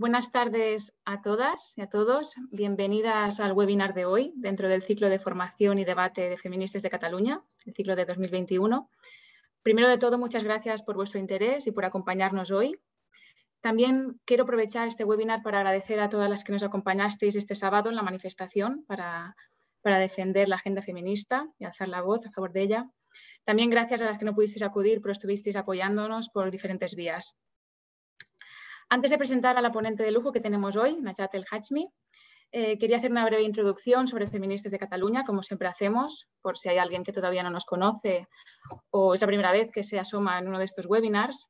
Buenas tardes a todas y a todos. Bienvenidas al webinar de hoy dentro del ciclo de formación y debate de feministas de Cataluña, el ciclo de 2021. Primero de todo, muchas gracias por vuestro interés y por acompañarnos hoy. También quiero aprovechar este webinar para agradecer a todas las que nos acompañasteis este sábado en la manifestación para, para defender la agenda feminista y alzar la voz a favor de ella. También gracias a las que no pudisteis acudir, pero estuvisteis apoyándonos por diferentes vías. Antes de presentar a la ponente de lujo que tenemos hoy, Najat El Hachmi, eh, quería hacer una breve introducción sobre feministas de Cataluña, como siempre hacemos, por si hay alguien que todavía no nos conoce o es la primera vez que se asoma en uno de estos webinars.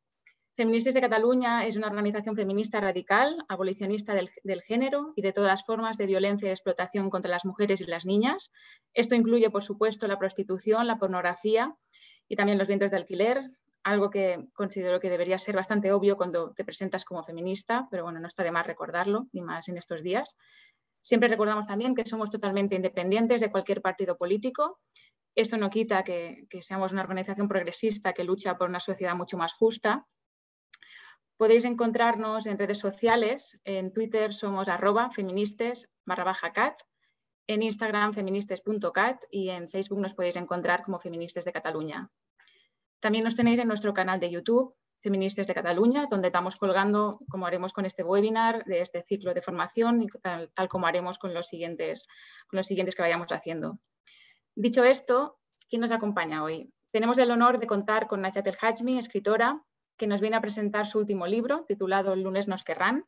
Feministas de Cataluña es una organización feminista radical, abolicionista del, género y de todas las formas de violencia y explotación contra las mujeres y las niñas. Esto incluye, por supuesto, la prostitución, la pornografía y también los vientos de alquiler, algo que considero que debería ser bastante obvio cuando te presentas como feminista, pero bueno, no está de más recordarlo, ni más en estos días. Siempre recordamos también que somos totalmente independientes de cualquier partido político. Esto no quita que, seamos una organización progresista que lucha por una sociedad mucho más justa, Podéis encontrarnos en redes sociales. En Twitter somos arroba feministes barra baja cat. En Instagram feministes.cat y en Facebook nos podéis encontrar como Feministes de Cataluña. También nos tenéis en nuestro canal de YouTube, Feministas de Cataluña, donde estamos colgando, como haremos con este webinar, de este ciclo de formación, y tal, como haremos con los, siguientes, con los siguientes que vayamos haciendo. Dicho esto, ¿quién nos acompaña hoy? Tenemos el honor de contar con Nachatel El Hajmi, escritora, que nos viene a presentar su último libro, titulado El lunes nos querrán.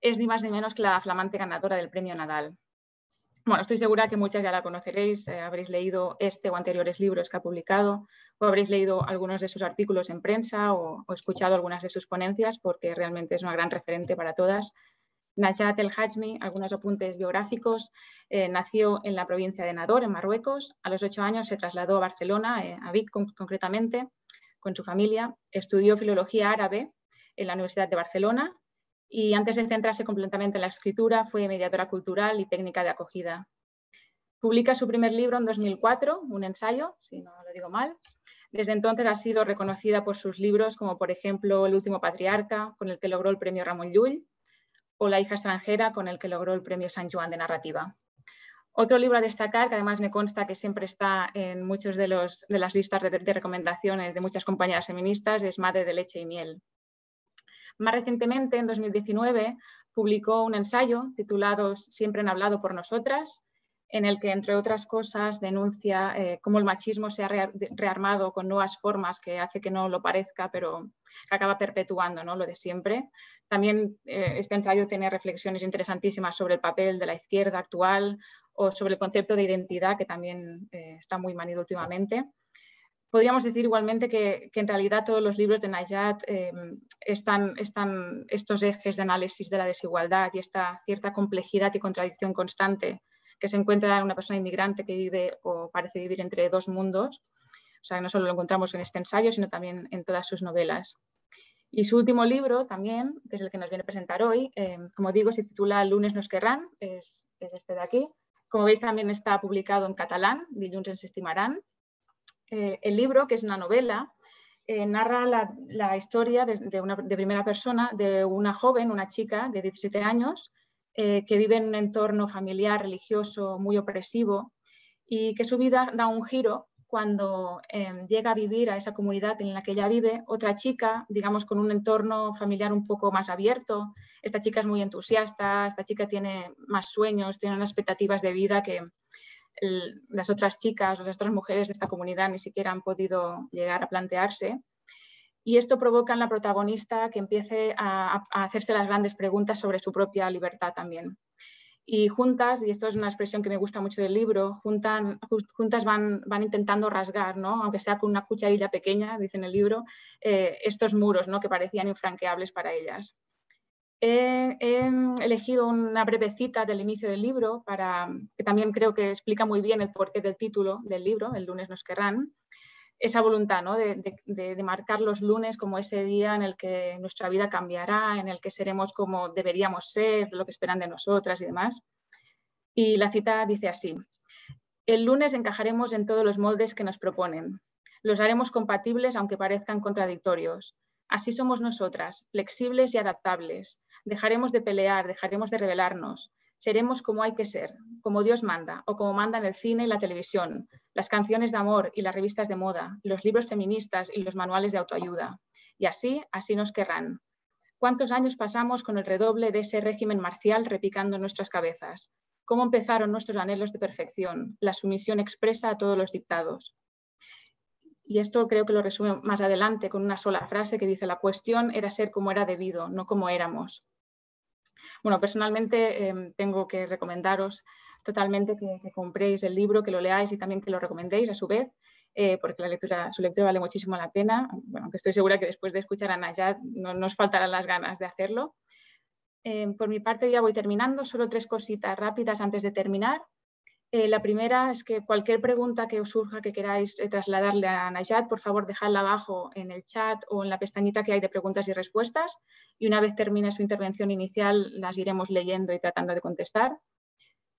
Es ni más ni menos que la flamante ganadora del premio Nadal. Bueno, estoy segura que muchas ya la conoceréis, eh, habréis leído este o anteriores libros que ha publicado, o habréis leído algunos de sus artículos en prensa o, escuchado algunas de sus ponencias, porque realmente es una gran referente para todas. Najat El Hajmi, algunos apuntes biográficos, eh, nació en la provincia de Nador, en Marruecos. A los ocho años se trasladó a Barcelona, eh, a Vic concretamente, con su familia. Estudió filología árabe en la Universidad de Barcelona y antes de centrarse completamente en la escritura fue mediadora cultural y técnica de acogida. Publica su primer libro en 2004, un ensayo, si no lo digo mal. Desde entonces ha sido reconocida por sus libros como por ejemplo El último patriarca, con el que logró el premio Ramón Llull, o La hija extranjera, con el que logró el premio San Juan de narrativa. Otro libro a destacar, que además me consta que siempre está en muchas de, las listas de, recomendaciones de muchas compañeras feministas, es Madre de leche y miel. Más recientemente, en 2019, publicó un ensayo titulado Siempre han hablado por nosotras, en el que, entre otras cosas, denuncia eh, cómo el machismo se ha rearmado con nuevas formas que hace que no lo parezca, pero que acaba perpetuando ¿no? lo de siempre. También eh, este ensayo tiene reflexiones interesantísimas sobre el papel de la izquierda actual o sobre el concepto de identidad, que también eh, está muy manido últimamente podríamos decir igualmente que, en realidad todos los libros de Nayat eh, están, están, estos ejes de análisis de la desigualdad y esta cierta complejidad y contradicción constante que se encuentra en una persona inmigrante que vive o parece vivir entre dos mundos. O sea, no solo lo encontramos en este ensayo, sino también en todas sus novelas. Y su último libro también, que es el que nos viene a presentar hoy, eh, como digo, se titula Lunes nos querrán, es, este de aquí. Como veis, también está publicado en catalán, Dilluns ens estimarán, eh, el libro, que es una novela, eh, narra la, historia de, una, primera persona de una joven, una chica de 17 años, eh, que vive en un entorno familiar, religioso, muy opresivo, y que su vida da un giro cuando em, llega a vivir a esa comunidad en la que ella vive otra chica, digamos, con un entorno familiar un poco más abierto. Esta chica es muy entusiasta, esta chica tiene más sueños, tiene unas expectativas de vida que, las otras chicas, las otras mujeres de esta comunidad ni siquiera han podido llegar a plantearse. Y esto provoca en la protagonista que empiece a, hacerse las grandes preguntas sobre su propia libertad también. Y juntas, y esto es una expresión que me gusta mucho del libro, juntas van, intentando rasgar, ¿no? aunque sea con una cucharilla pequeña, dice en el libro, eh, estos muros ¿no? que parecían infranqueables para ellas. He, elegido una breve cita del inicio del libro, para, que también creo que explica muy bien el porqué del título del libro, El lunes nos querrán, esa voluntad ¿no? de, marcar los lunes como ese día en el que nuestra vida cambiará, en el que seremos como deberíamos ser, lo que esperan de nosotras y demás. Y la cita dice así, el lunes encajaremos en todos los moldes que nos proponen, los haremos compatibles aunque parezcan contradictorios. Así somos nosotras, flexibles y adaptables, Dejaremos de pelear, dejaremos de rebelarnos. Seremos como hay que ser, como Dios manda, o como mandan el cine y la televisión, las canciones de amor y las revistas de moda, los libros feministas y los manuales de autoayuda. Y así, así nos querrán. ¿Cuántos años pasamos con el redoble de ese régimen marcial repicando nuestras cabezas? ¿Cómo empezaron nuestros anhelos de perfección, la sumisión expresa a todos los dictados? Y esto creo que lo resume más adelante con una sola frase que dice, la cuestión era ser como era debido, no como éramos. Bueno, personalmente em, tengo que recomendaros totalmente que, compréis el libro, que lo leáis y también que lo recomendéis a su vez, eh, porque la lectura, su lectura vale muchísimo la pena, bueno, aunque estoy segura que después de escuchar a Nayad no os faltarán las ganas de hacerlo. Em, por mi parte ya voy terminando, solo tres cositas rápidas antes de terminar. Eh, la primera es que cualquier pregunta que os surja que queráis eh, trasladarle a Najat, por favor dejadla abajo en el chat o en la pestañita que hay de preguntas y respuestas y una vez termine su intervención inicial las iremos leyendo y tratando de contestar.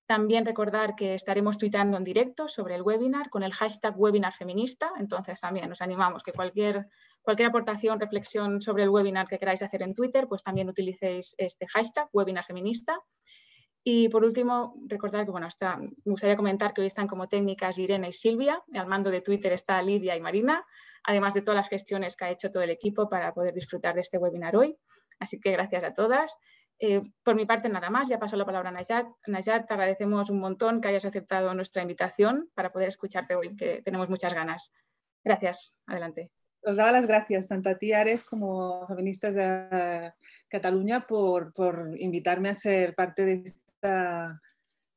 También recordar que estaremos tuitando en directo sobre el webinar con el hashtag webinar feminista, entonces también os animamos que cualquier, cualquier aportación, reflexión sobre el webinar que queráis hacer en Twitter, pues también utilicéis este hashtag webinar feminista y por último, recordar que bueno, me gustaría comentar que hoy están como técnicas Irene y Silvia, al mando de Twitter está Lidia y Marina, además de todas las gestiones que ha hecho todo el equipo para poder disfrutar de este webinar hoy. Así que gracias a todas. Eh, por mi parte, nada más. Ya paso la palabra a Najat. Najat, te agradecemos un montón que hayas aceptado nuestra invitación para poder escucharte hoy, que tenemos muchas ganas. Gracias. Adelante. Os daba las gracias tanto a ti, Ares, como a Feministas de eh, Cataluña por, por invitarme a ser parte de este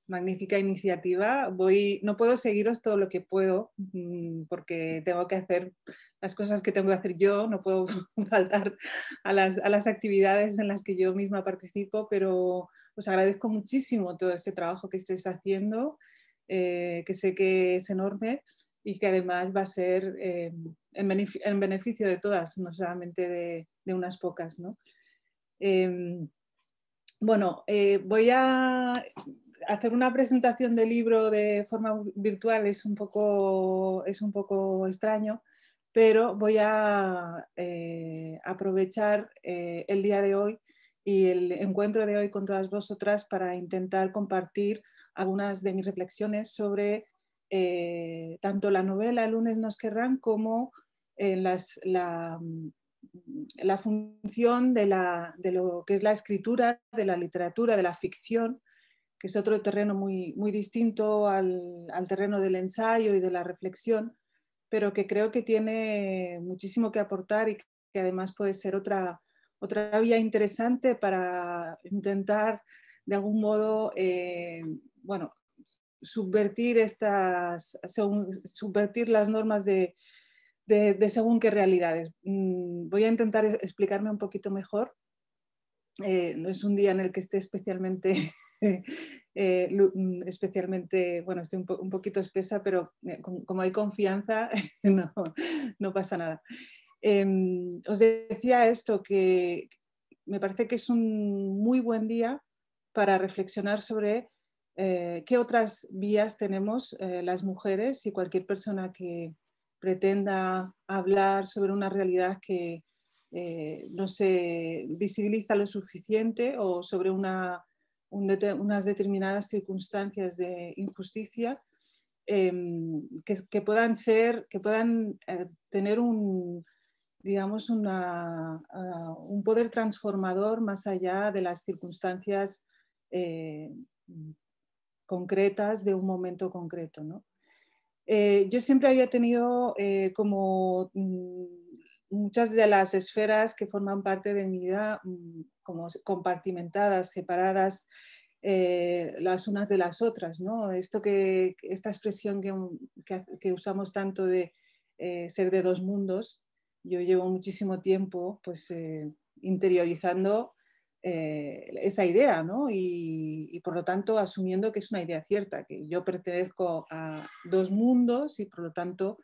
magnífica iniciativa. Voy, no puedo seguiros todo lo que puedo mm, porque tengo que hacer las cosas que tengo que hacer yo, no puedo faltar a las, actividades en las que yo misma participo, pero os agradezco muchísimo todo este trabajo que estáis haciendo, eh, que sé que es enorme y que además va a ser eh, en, beneficio de todas, no solamente de, unas pocas. ¿no? Em, bueno, eh, voy a hacer una presentación del libro de forma virtual, es un poco, es un poco extraño, pero voy a eh, aprovechar eh, el día de hoy y el encuentro de hoy con todas vosotras para intentar compartir algunas de mis reflexiones sobre tanto la novela El Lunes nos querrán como las, la, la función de, la, de, lo que es la escritura, de la literatura, de la ficción, que es otro terreno muy, muy distinto al, terreno del ensayo y de la reflexión, pero que creo que tiene muchísimo que aportar y que además puede ser otra, otra vía interesante para intentar de algún modo, eh, bueno, subvertir, estas, subvertir las normas de, de, según qué realidades. Mm, voy a intentar explicarme un poquito mejor. Eh, no es un día en el que esté especialmente, eh, mm, especialmente bueno, estoy un, poquito espesa, pero eh, como hay confianza, no, pasa nada. Em, os decía esto, que me parece que es un muy buen día para reflexionar sobre qué otras vías tenemos las mujeres y cualquier persona que, pretenda hablar sobre una realidad que eh, no se visibiliza lo suficiente o sobre unas determinadas circunstancias de injusticia em, que, puedan ser, que puedan eh, tener un, digamos, ah, un poder transformador más allá de las circunstancias eh, concretas de un momento concreto. ¿no? Eh, yo siempre había tenido eh, como mm, muchas de las esferas que forman parte de mi vida mm, como compartimentadas, separadas eh, las unas de las otras. ¿no? Esto que, esta expresión que, mm, que usamos tanto de ser de dos mundos, yo llevo muchísimo tiempo pues, interiorizando eh, esa idea, Y, por lo tanto asumiendo que es una idea cierta, que yo pertenezco a dos mundos y por lo tanto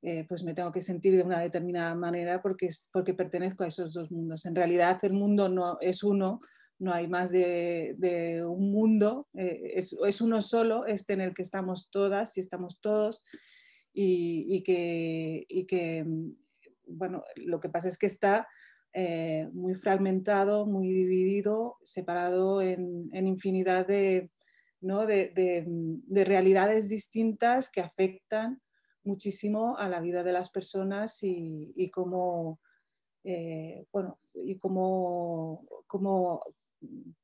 eh, pues me tengo que sentir de una determinada manera porque, porque pertenezco a esos dos mundos. En realidad el mundo no es uno, no hay más de, un mundo, eh, es, uno solo, este en el que estamos todas y estamos todos y, que, y que, mm, bueno, lo que pasa es que está eh, muy fragmentado, muy dividido, separado en, infinidad mm, de, realidades distintas que afectan muchísimo a la vida de las personas y, y cómo, eh, bueno, y cómo,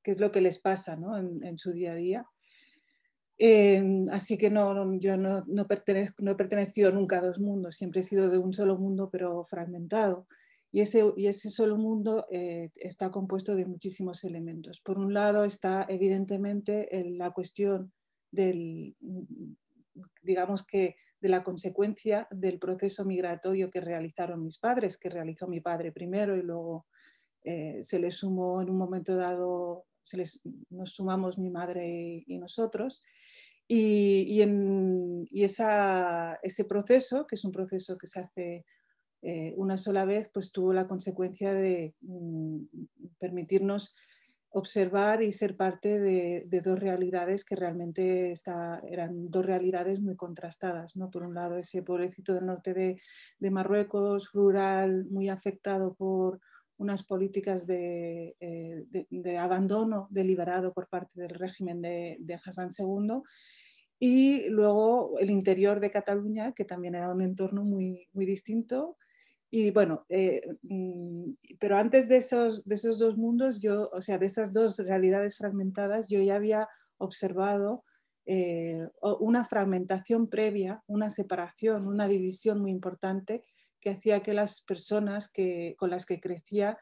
qué es lo que les pasa en, su día a día. Em, así que no, yo no, no he pertenecido nunca a dos mundos, siempre he sido de un solo mundo pero fragmentado. Y ese, solo mundo eh, está compuesto de muchísimos elementos. Por un lado está evidentemente la cuestión del, digamos que, de la consecuencia del proceso migratorio que realizaron mis padres, que realizó mi padre primero y luego eh, se le sumó en un momento dado, nos sumamos mi madre y, nosotros. Y, ese proceso, que es un proceso que se hace eh, una sola vez pues tuvo la consecuencia de mm, permitirnos observar y ser parte de, dos realidades que realmente eran dos realidades muy contrastadas. ¿no? Por un lado, ese pobrecito del norte de, Marruecos, rural, muy afectado por unas políticas de, eh, abandono deliberado por parte del régimen de Hassan II y luego el interior de Cataluña, que también era un entorno muy, muy distinto, y bueno, eh, mm, pero antes de esos, de esos dos mundos, yo, o sea, de esas dos realidades fragmentadas, yo ya había observado eh, una fragmentación previa, una separación, una división muy importante que hacía que las personas que, con las que crecía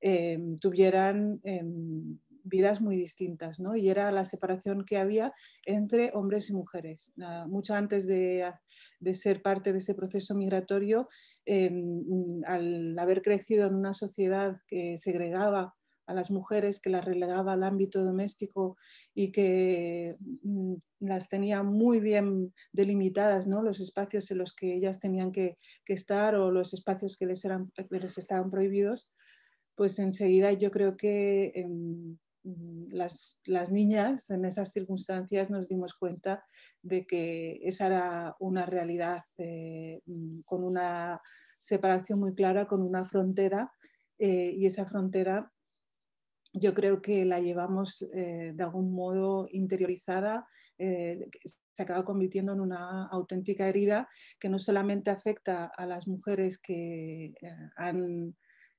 eh, tuvieran em, vidas muy distintas, Y era la separación que había entre hombres y mujeres. Ah, mucho antes ah, de, ser parte de ese proceso migratorio, em, mm, al haber crecido en una sociedad que segregaba a las mujeres, que las relegaba al ámbito doméstico y que mm, las tenía muy bien delimitadas, los espacios en los que ellas tenían que, estar o los espacios que les, eran, estaban prohibidos, pues enseguida yo creo que em, Mm, las, niñas en esas circunstancias nos dimos cuenta de que esa era una realidad eh, mm, con una separación muy clara, con una frontera, eh, y esa frontera yo creo que la llevamos eh, de algún modo interiorizada, se acaba convirtiendo en una auténtica herida que no solamente afecta a las mujeres que,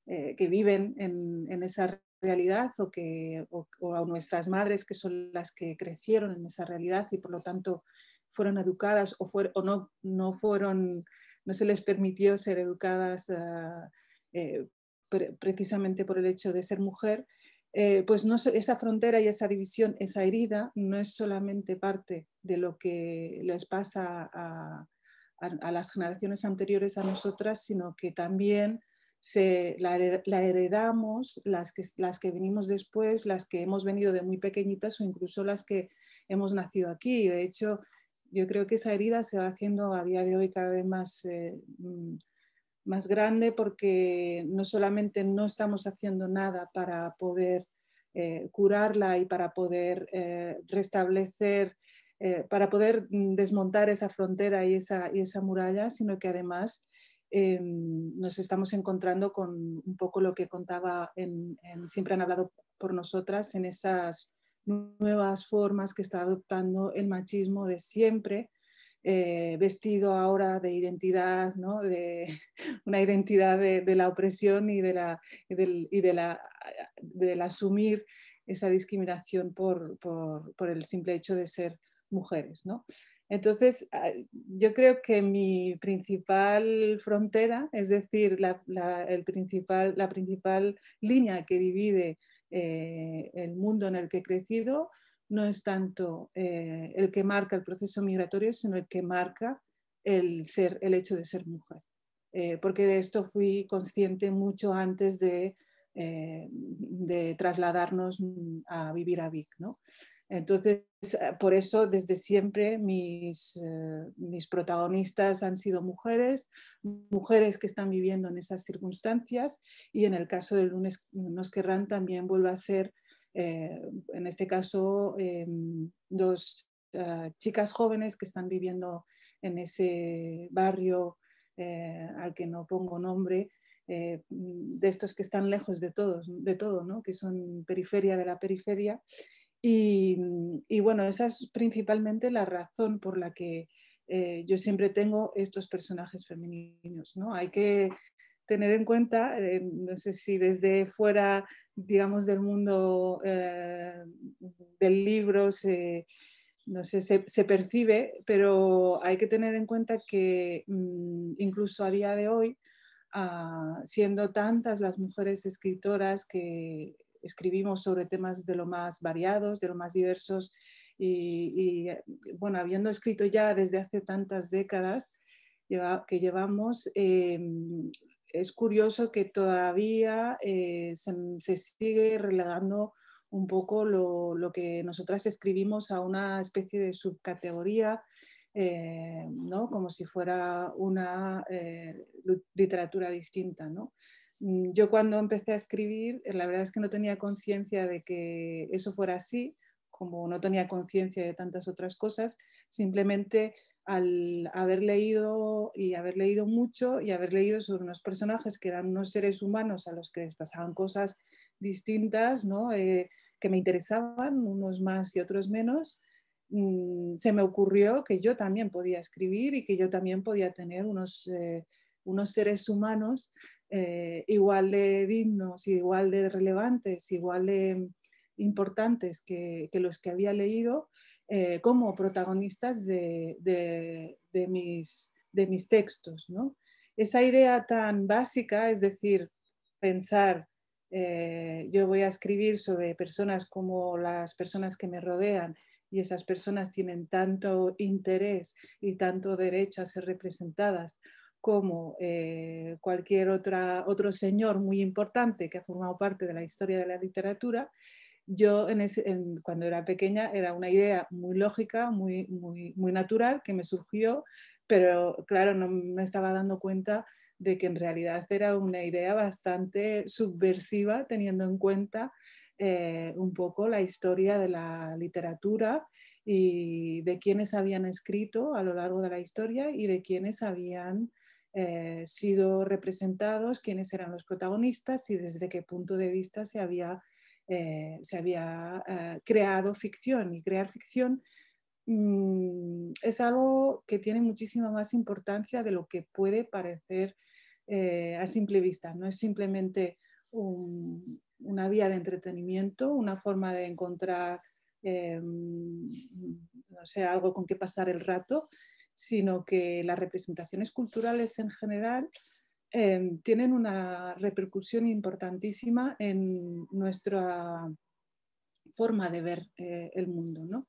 que viven en, en, esa realidad o, que, o, a nuestras madres que son las que crecieron en esa realidad y por lo tanto fueron educadas o, o no, no, fueron, no se les permitió ser educadas ah, eh, precisamente por el hecho de ser mujer, eh, pues no, esa frontera y esa división, esa herida, no es solamente parte de lo que les pasa a las generaciones anteriores a nosotras, sino que también se, la, heredamos, las que, las que venimos después, las que hemos venido de muy pequeñitas o incluso las que hemos nacido aquí. De hecho, yo creo que esa herida se va haciendo a día de hoy cada vez más, eh, mm, más grande porque no solamente no estamos haciendo nada para poder eh, curarla y para poder eh, restablecer, para poder mm, desmontar esa frontera y esa muralla, sino que además Em, nos estamos encontrando con un poco lo que contaba en, Siempre han hablado por nosotras, en esas nuevas formas que está adoptando el machismo de siempre, eh, vestido ahora de identidad, de una identidad de, la opresión y, de la, del, de la, asumir esa discriminación por, por, el simple hecho de ser mujeres. ¿no? Entonces, ah, yo creo que mi principal frontera, es decir, la, principal, línea que divide eh, el mundo en el que he crecido, no es tanto eh, el que marca el proceso migratorio, sino el que marca el, ser, el hecho de ser mujer. Eh, porque de esto fui consciente mucho antes de, de trasladarnos a vivir a Vic. ¿no? Entonces, eh, por eso desde siempre eh, mis, protagonistas han sido mujeres, mujeres que están viviendo en esas circunstancias y en el caso del lunes nos querrán también vuelva a ser, eh, en este caso, dos chicas jóvenes que están viviendo en ese barrio al que no pongo nombre, de estos que están lejos de todos, de todo, que son periferia de la periferia Mm, y, bueno, esa es principalmente la razón por la que eh, yo siempre tengo estos personajes femeninos. ¿no? Hay que tener en cuenta, eh, no sé si desde fuera, digamos, del mundo eh, del libro se, no sé, se, percibe, pero hay que tener en cuenta que mm, incluso a día de hoy, ah, siendo tantas las mujeres escritoras que escribimos sobre temas de lo más variados, de lo más diversos y, eh, bueno, habiendo escrito ya desde hace tantas décadas que llevamos, em, es curioso que todavía eh, se, sigue relegando un poco lo, que nosotras escribimos a una especie de subcategoría, eh, ¿no? como si fuera una literatura distinta. ¿no? Mm, yo cuando empecé a escribir, eh, la verdad es que no tenía conciencia de que eso fuera así, como no tenía conciencia de tantas otras cosas, simplemente al haber leído y haber leído mucho y haber leído sobre unos personajes que eran unos seres humanos a los que les pasaban cosas distintas, ¿no? Eh, que me interesaban, unos más y otros menos, mm, se me ocurrió que yo también podía escribir y que yo también podía tener unos, eh, unos seres humanos eh, igual de dignos, igual de relevantes, igual de importantes que, los que había leído eh, como protagonistas de, mis, textos. Esa idea tan básica, es decir, pensar, eh, yo voy a escribir sobre personas como las personas que me rodean, y esas personas tienen tanto interés y tanto derecho a ser representadas como eh, cualquier otra, otro señor muy importante que ha formado parte de la historia de la literatura, yo cuando era pequeña era una idea muy lógica, muy, muy, natural que me surgió, pero claro, no me estaba dando cuenta de que en realidad era una idea bastante subversiva teniendo en cuenta eh, un poco la historia de la literatura y de quienes habían escrito a lo largo de la historia y de quienes habían eh, sido representados, quiénes eran los protagonistas y desde qué punto de vista se había, eh, eh, creado ficción. Y crear ficción mm, es algo que tiene muchísima más importancia de lo que puede parecer a simple vista. No es simplemente una vía de entretenimiento, una forma de encontrar, mm, algo con que pasar el rato sino que las representaciones culturales en general em, tienen una repercusión importantísima en nuestra forma de ver eh, el mundo. ¿no?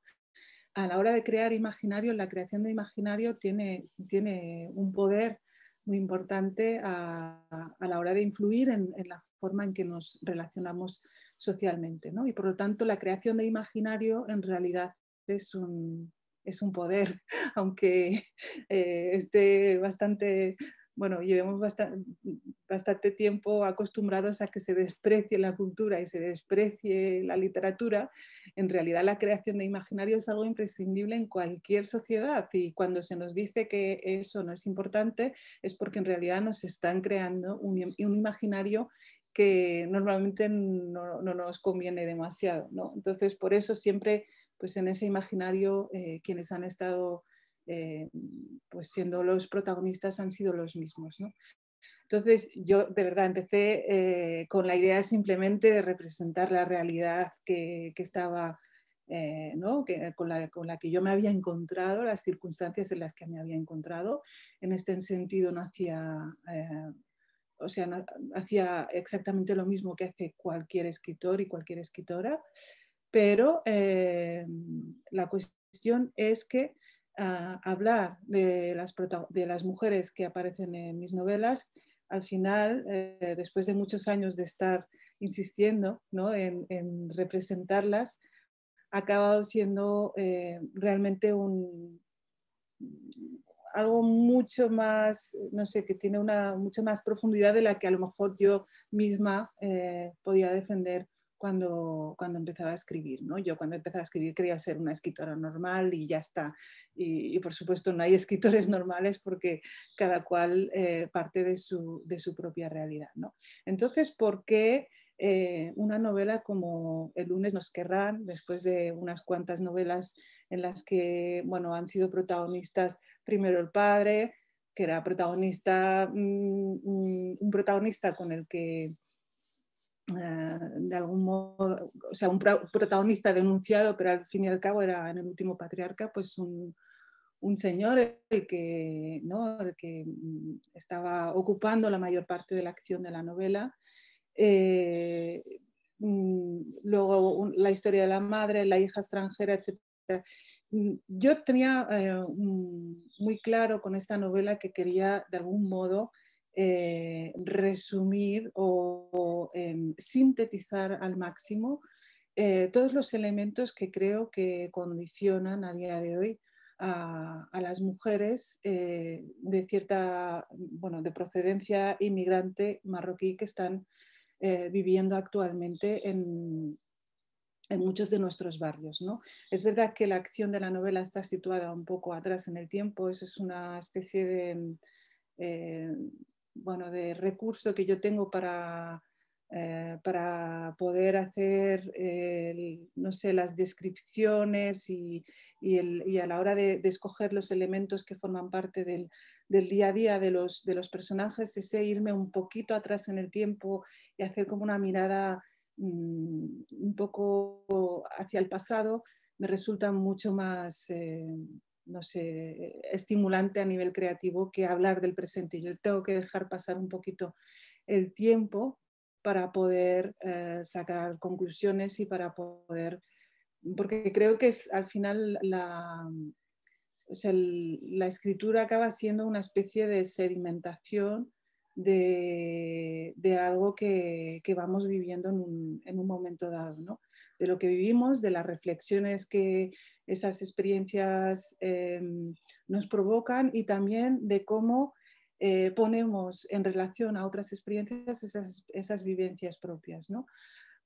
A la hora de crear imaginario, la creación de imaginario tiene, un poder muy importante a, la hora de influir en, la forma en que nos relacionamos socialmente. Y por lo tanto, la creación de imaginario en realidad es un, es un poder, aunque eh, esté bastante, bueno, llevemos bastante, bastante tiempo acostumbrados a que se desprecie la cultura y se desprecie la literatura, en realidad la creación de imaginario es algo imprescindible en cualquier sociedad y cuando se nos dice que eso no es importante es porque en realidad nos están creando un, imaginario que normalmente no, no, nos conviene demasiado. ¿no? Entonces, por eso siempre pues en ese imaginario eh, quienes han estado eh, pues, siendo los protagonistas han sido los mismos. Entonces yo de verdad empecé eh, con la idea simplemente de representar la realidad que, estaba, con, la, que yo me había encontrado, las circunstancias en las que me había encontrado. En este sentido no hacía o sea, hacía exactamente lo mismo que hace cualquier escritor y cualquier escritora pero eh, la cuestión es que ah, hablar de las, mujeres que aparecen en mis novelas, al final, eh, después de muchos años de estar insistiendo en, representarlas, ha acabado siendo eh, realmente algo mucho más, no sé, que tiene una mucha más profundidad de la que a lo mejor yo misma podía defender cuando, cuando empezaba a escribir. ¿no? Yo cuando empezaba a escribir quería ser una escritora normal y ya está. Y, por supuesto no hay escritores normales porque cada cual eh, parte de su, de su, propia realidad. ¿no? Entonces, ¿por qué eh, una novela como El lunes nos querrán, después de unas cuantas novelas en las que bueno, han sido protagonistas primero el padre, que era protagonista, mm, mm, un protagonista con el que eh, de algún modo, o sea, un protagonista denunciado, pero al fin y al cabo era en el último patriarca, pues un, señor el que, que mm, estaba ocupando la mayor parte de la acción de la novela. Eh, mm, luego la historia de la madre, la hija extranjera, etc. Yo tenía eh, muy claro con esta novela que quería de algún modo eh, resumir o, em, sintetizar al máximo eh, todos los elementos que creo que condicionan a día de hoy a, las mujeres eh, de cierta, bueno, de procedencia inmigrante marroquí que están viviendo actualmente en, muchos de nuestros barrios. ¿no? Es verdad que la acción de la novela está situada un poco atrás en el tiempo, eso es una especie de, em, bueno, de recurso que yo tengo para, eh, para poder hacer, eh, no sé, las descripciones y, a la hora de, escoger los elementos que forman parte del, día a día de los, personajes, ese irme un poquito atrás en el tiempo y hacer como una mirada mm, un poco hacia el pasado, me resulta mucho más, eh, no sé, estimulante a nivel creativo que hablar del presente. Yo tengo que dejar pasar un poquito el tiempo para poder eh, sacar conclusiones y para poder, porque creo que es al final la escritura acaba siendo una especie de sedimentación de, algo que, vamos viviendo en un, momento dado, de lo que vivimos, de las reflexiones que esas experiencias em, nos provocan y también de cómo eh, ponemos en relación a otras experiencias esas, vivencias propias.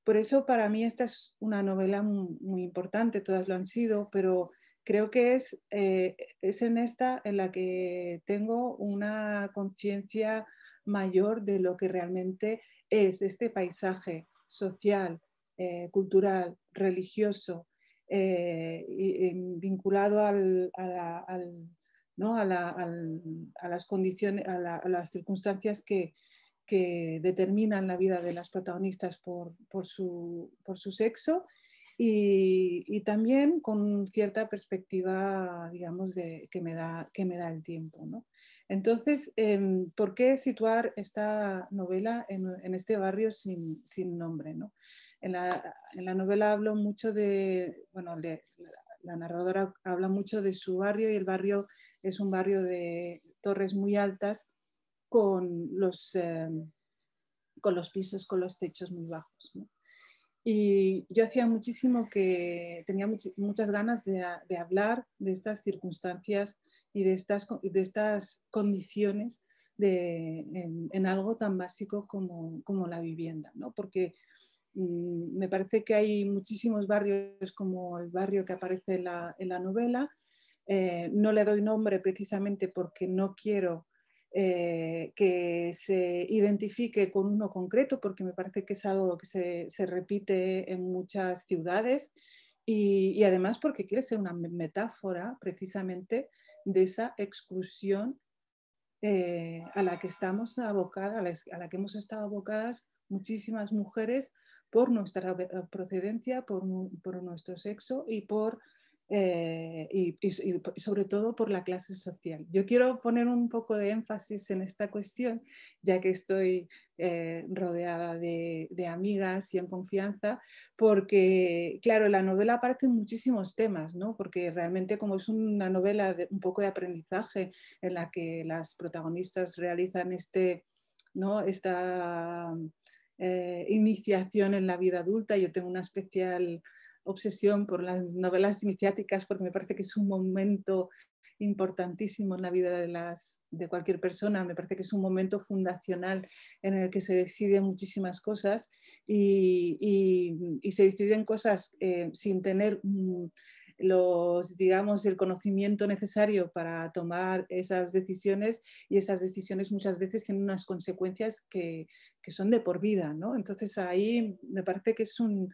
Por eso para mí esta es una novela muy, importante, todas lo han sido, pero creo que es, eh, es en esta en la que tengo una conciencia mayor de lo que realmente es este paisaje social, eh, cultural, religioso, vinculado a, las circunstancias que, determinan la vida de las protagonistas por, su, sexo y, también con cierta perspectiva, digamos, que, me da, el tiempo. Entonces, em, ¿por qué situar esta novela en, este barrio sin, nombre? En, la, novela hablo mucho de, bueno, la narradora habla mucho de su barrio y el barrio es un barrio de torres muy altas con los, em, pisos, con los techos muy bajos. Y yo hacía muchísimo que tenía muchas ganas de hablar de estas circunstancias y de estas, condiciones en, algo tan básico como, la vivienda, porque mm, me parece que hay muchísimos barrios como el barrio que aparece en la, novela. Eh, no le doy nombre precisamente porque no quiero eh, que se identifique con uno concreto, porque me parece que es algo que se, repite en muchas ciudades y, además porque quiere ser una metáfora precisamente de esa exclusión eh, a la que estamos abocadas, a la, que hemos estado abocadas muchísimas mujeres por nuestra eh, procedencia, por nuestro sexo y por eh, y, sobre todo por la clase social. Yo quiero poner un poco de énfasis en esta cuestión, ya que estoy eh, rodeada de, amigas y en confianza, porque, claro, la novela aparece en muchísimos temas, ¿no? porque realmente como es una novela un poco de aprendizaje en la que las protagonistas realizan este, ¿no? esta eh, iniciación en la vida adulta, yo tengo una especial obsesión por las novelas iniciáticas porque me parece que es un momento importantísimo en la vida de, las, de cualquier persona. Me parece que es un momento fundacional en el que se deciden muchísimas cosas y, y, se deciden cosas eh, sin tener mm, los, digamos, el conocimiento necesario para tomar esas decisiones y esas decisiones muchas veces tienen unas consecuencias que, que son de por vida. ¿no? Entonces ahí me parece que es un,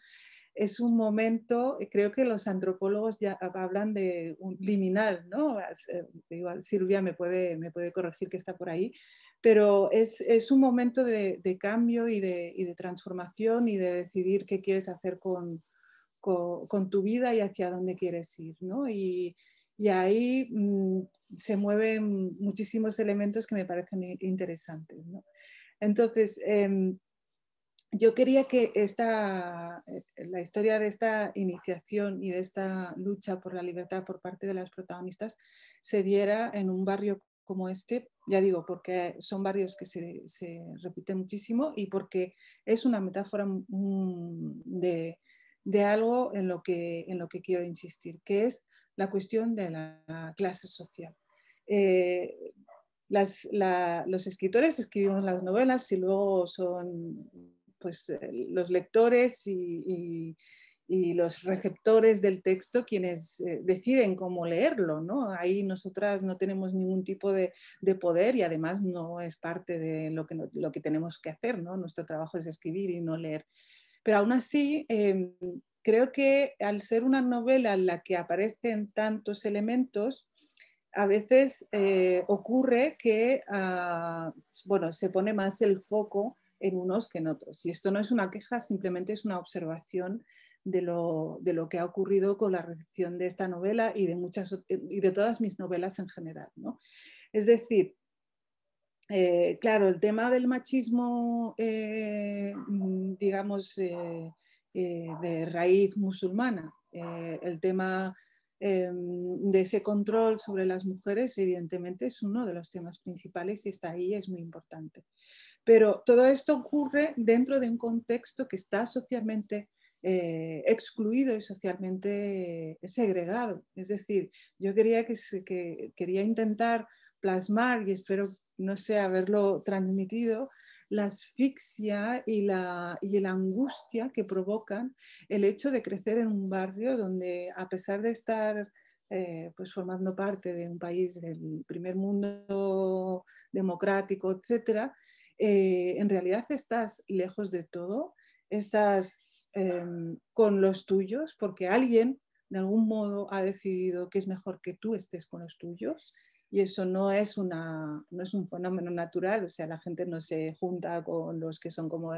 es un momento, eh, creo que los antropólogos ya hablan de un liminal, ¿no? Eh, Silvia me puede, me puede corregir que está por ahí, pero es, un momento de, cambio y de, transformación y de decidir qué quieres hacer con, tu vida y hacia dónde quieres ir, ¿no? Y, ahí mm, se mueven muchísimos elementos que me parecen interesantes, ¿no? Entonces, em, yo quería que esta, eh, la historia de esta iniciación y de esta lucha por la libertad por parte de las protagonistas se diera en un barrio como este, ya digo, porque son barrios que se, repiten muchísimo y porque es una metáfora de, algo en lo, que, en lo que quiero insistir, que es la cuestión de la clase social. Eh, los escritores escribimos las novelas y luego son pues, eh, los lectores y, los receptores del texto quienes eh, deciden cómo leerlo. ¿no? Ahí nosotras no tenemos ningún tipo de, poder y además no es parte de lo que, lo que tenemos que hacer. ¿no? Nuestro trabajo es escribir y no leer. Pero aún así... Em, creo que al ser una novela en la que aparecen tantos elementos, a veces eh, ocurre que ah, bueno, se pone más el foco en unos que en otros. Y esto no es una queja, simplemente es una observación de lo, que ha ocurrido con la recepción de esta novela y de, muchas, de todas mis novelas en general. Es decir, eh, claro, el tema del machismo, eh, mm, digamos, eh, de raíz musulmana, el tema de ese control sobre las mujeres, evidentemente, es uno de los temas principales y está ahí, es muy importante. Pero todo esto ocurre dentro de un contexto que está socialmente eh, excluido y socialmente eh, segregado. Es decir, yo quería, que, quería intentar plasmar, y espero, no sé, haberlo transmitido, la asfixia y la, angustia que provocan el hecho de crecer en un barrio donde, a pesar de estar eh, pues formando parte de un país del primer mundo democrático, etc., eh, en realidad estás lejos de todo, estás em, con los tuyos, porque alguien de algún modo ha decidido que es mejor que tú estés con los tuyos. Y eso no es, una, no es un fenómeno natural, o sea, la gente no se junta con los que son como...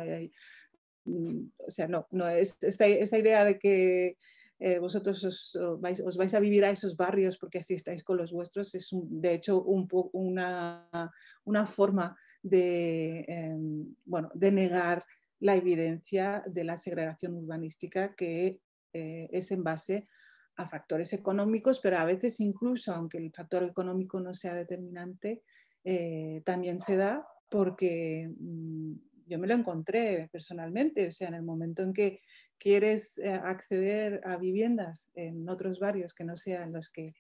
Mm, o sea, no, no es esta, esta idea de que eh, vosotros os, vais, os, vais, a vivir a esos barrios porque así estáis con los vuestros, es de hecho un una, una forma de, em, bueno, negar la evidencia de la segregación urbanística que eh, es en base a factores económicos, pero a veces incluso, aunque el factor económico no sea determinante, eh, también se da porque mm, yo me lo encontré personalmente, o sea, en el momento en que quieres eh, acceder a viviendas en otros barrios que no sean los que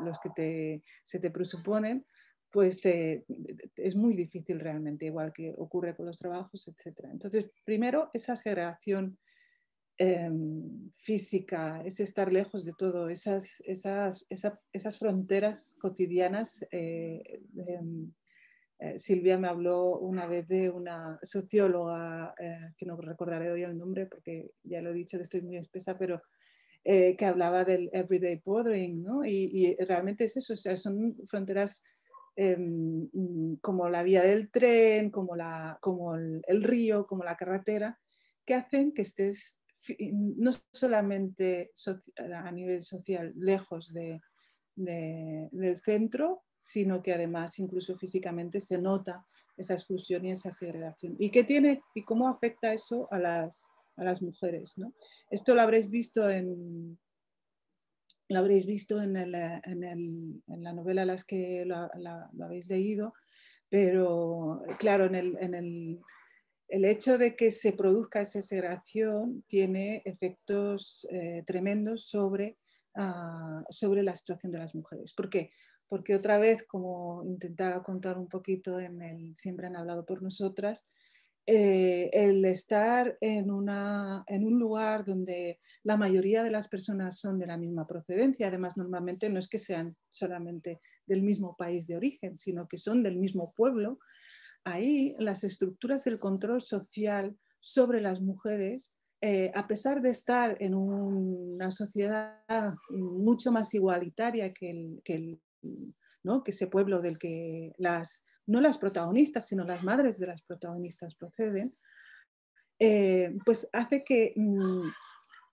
los que te, se te presuponen, pues es muy difícil realmente, igual que ocurre con los trabajos, etc. Entonces, primero, esa segregación em, física, ese estar lejos de todo, esas, esas, esas fronteras cotidianas. Eh, em, eh, Silvia me habló una vez de una socióloga, eh, que no recordaré hoy el nombre porque ya lo he dicho que estoy muy espesa, pero eh, que hablaba del everyday bordering, ¿no? Y, realmente es eso, son fronteras em, mm, como la vía del tren, como, la, como el, río, como la carretera, que hacen que estés no solamente a nivel social lejos de, del centro, sino que además incluso físicamente se nota esa exclusión y esa segregación. ¿Y qué tiene y cómo afecta eso a las a las mujeres. Esto lo habréis visto en, lo habréis visto en, la novela a las que lo habéis leído, pero claro, el, hecho de que se produzca esa segregación tiene efectos eh, tremendos sobre, ah, sobre la situación de las mujeres. ¿Por qué? Porque otra vez, como intentaba contar un poquito en el Siempre han hablado por nosotras, eh, el estar en, una, en un lugar donde la mayoría de las personas son de la misma procedencia, además normalmente no es que sean solamente del mismo país de origen, sino que son del mismo pueblo, ahí las estructuras del control social sobre las mujeres, eh, a pesar de estar en una sociedad mucho más igualitaria que, que ese pueblo del que las no las protagonistas, sino las madres de las protagonistas proceden, eh, pues hace mm,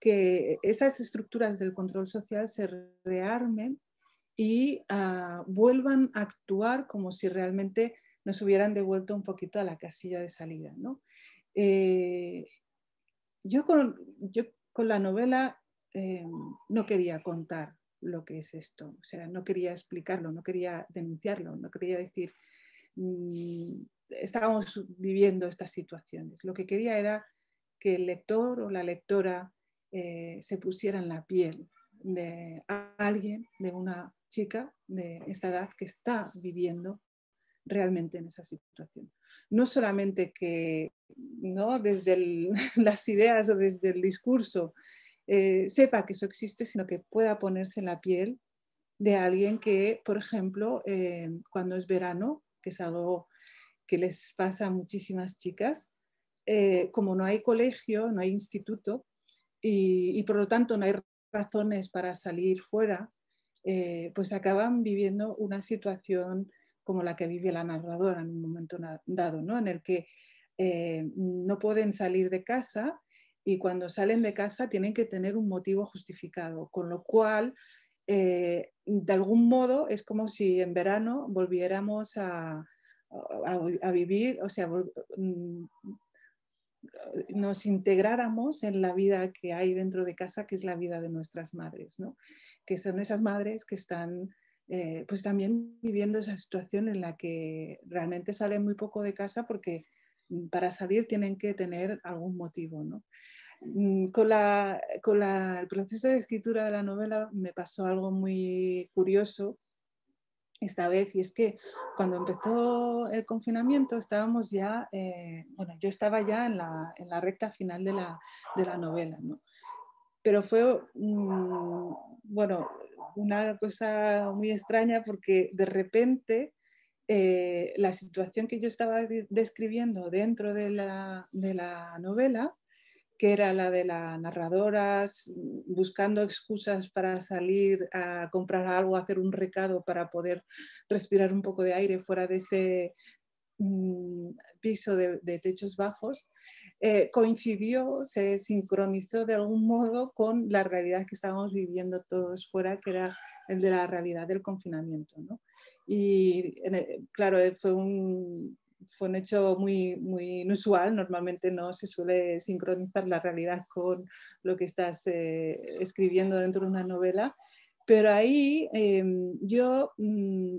que, esas estructuras del control social se rearmen y ah, vuelvan a actuar como si realmente nos hubieran devuelto un poquito a la casilla de salida. Eh, yo, con, la novela eh, no quería contar lo que es esto, o sea, no quería explicarlo, no quería denunciarlo, no quería decir, Mm, estábamos viviendo estas situaciones. Lo que quería era que el lector o la lectora eh, se pusiera en la piel de alguien, de una chica de esta edad que está viviendo realmente en esa situación. No solamente que ¿no? desde las ideas o desde el discurso eh, sepa que eso existe, sino que pueda ponerse en la piel de alguien que, por ejemplo, eh, cuando es verano, que es algo que les pasa a muchísimas chicas, eh, como no hay colegio, no hay instituto y, por lo tanto no hay razones para salir fuera, eh, pues acaban viviendo una situación como la que vive la narradora en un momento dado, ¿no? en el que eh, no pueden salir de casa y cuando salen de casa tienen que tener un motivo justificado, con lo cual eh, de algún modo es como si en verano volviéramos a, vivir, o sea, mm, nos integráramos en la vida que hay dentro de casa, que es la vida de nuestras madres, ¿no? que son esas madres que están eh, pues también viviendo esa situación en la que realmente salen muy poco de casa porque mm, para salir tienen que tener algún motivo. ¿no? Mm, con, el proceso de escritura de la novela me pasó algo muy curioso esta vez y es que cuando empezó el confinamiento estábamos ya, eh, bueno, yo estaba ya en la, recta final de la, novela, ¿no? Pero fue, mm, bueno, una cosa muy extraña porque de repente eh, la situación que yo estaba describiendo dentro de la novela que era la de las narradoras, buscando excusas para salir a comprar algo, hacer un recado para poder respirar un poco de aire fuera de ese mm, piso de, techos bajos, eh, coincidió, se sincronizó de algún modo con la realidad que estábamos viviendo todos fuera, que era el de la realidad del confinamiento. Y eh, claro, eh, fue un fue un hecho muy, muy inusual. Normalmente no se suele sincronizar la realidad con lo que estás eh, escribiendo dentro de una novela. Pero ahí em, yo mm,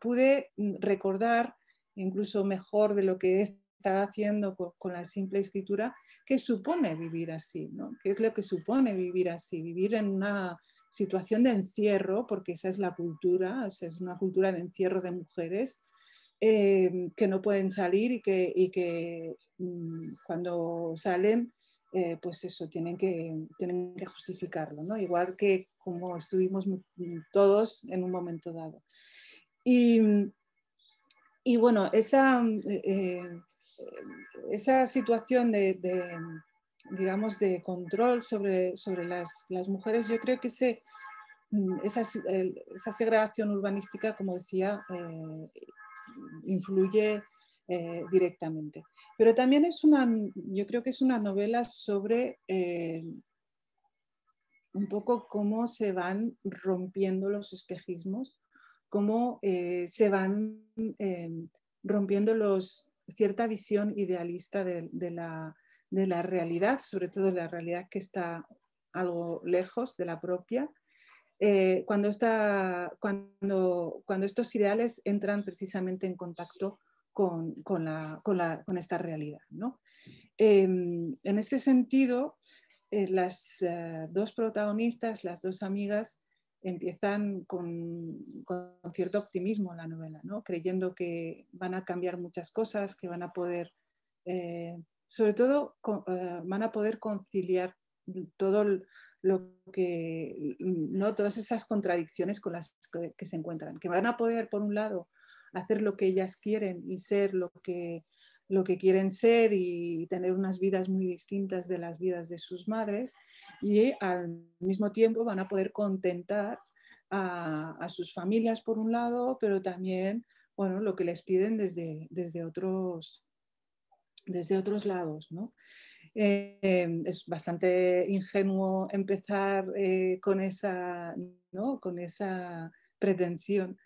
pude mm, recordar, incluso mejor de lo que estaba haciendo con, la simple escritura, qué supone vivir así, ¿no? ¿Qué es lo que supone vivir así? Vivir en una situación de encierro, porque esa es la cultura, es una cultura de encierro de mujeres, Em, que no pueden salir y que, que mm, cuando salen, eh, pues eso, tienen que, tienen que justificarlo, Igual que como estuvimos mm, todos en un momento dado. Y, mm, bueno, esa, eh, eh, esa situación de, digamos, de control sobre, sobre las, mujeres, yo creo que esa, segregación urbanística, como decía, influye eh, directamente. Pero también es una, yo creo que es una novela sobre eh, un poco cómo se van rompiendo los espejismos, cómo eh, se van rompiendo los, cierta visión idealista de, de, la, de la realidad, sobre todo de la realidad que está algo lejos de la propia, eh, cuando, estos ideales entran precisamente en contacto con, esta realidad. Em, en este sentido, eh, las eh, dos protagonistas, las dos amigas, empiezan con, cierto optimismo la novela, creyendo que van a cambiar muchas cosas, que van a poder sobre todo van a poder conciliar todo lo que, ¿no? todas estas contradicciones con las que, se encuentran, que van a poder, por un lado, hacer lo que ellas quieren y ser lo que, lo que quieren ser y tener unas vidas muy distintas de las vidas de sus madres y al mismo tiempo van a poder contentar a, sus familias por un lado, pero también bueno, lo que les piden desde, desde, otros, desde otros lados. Eh, es bastante ingenuo empezar eh, con, esa, ¿no? con esa pretensión,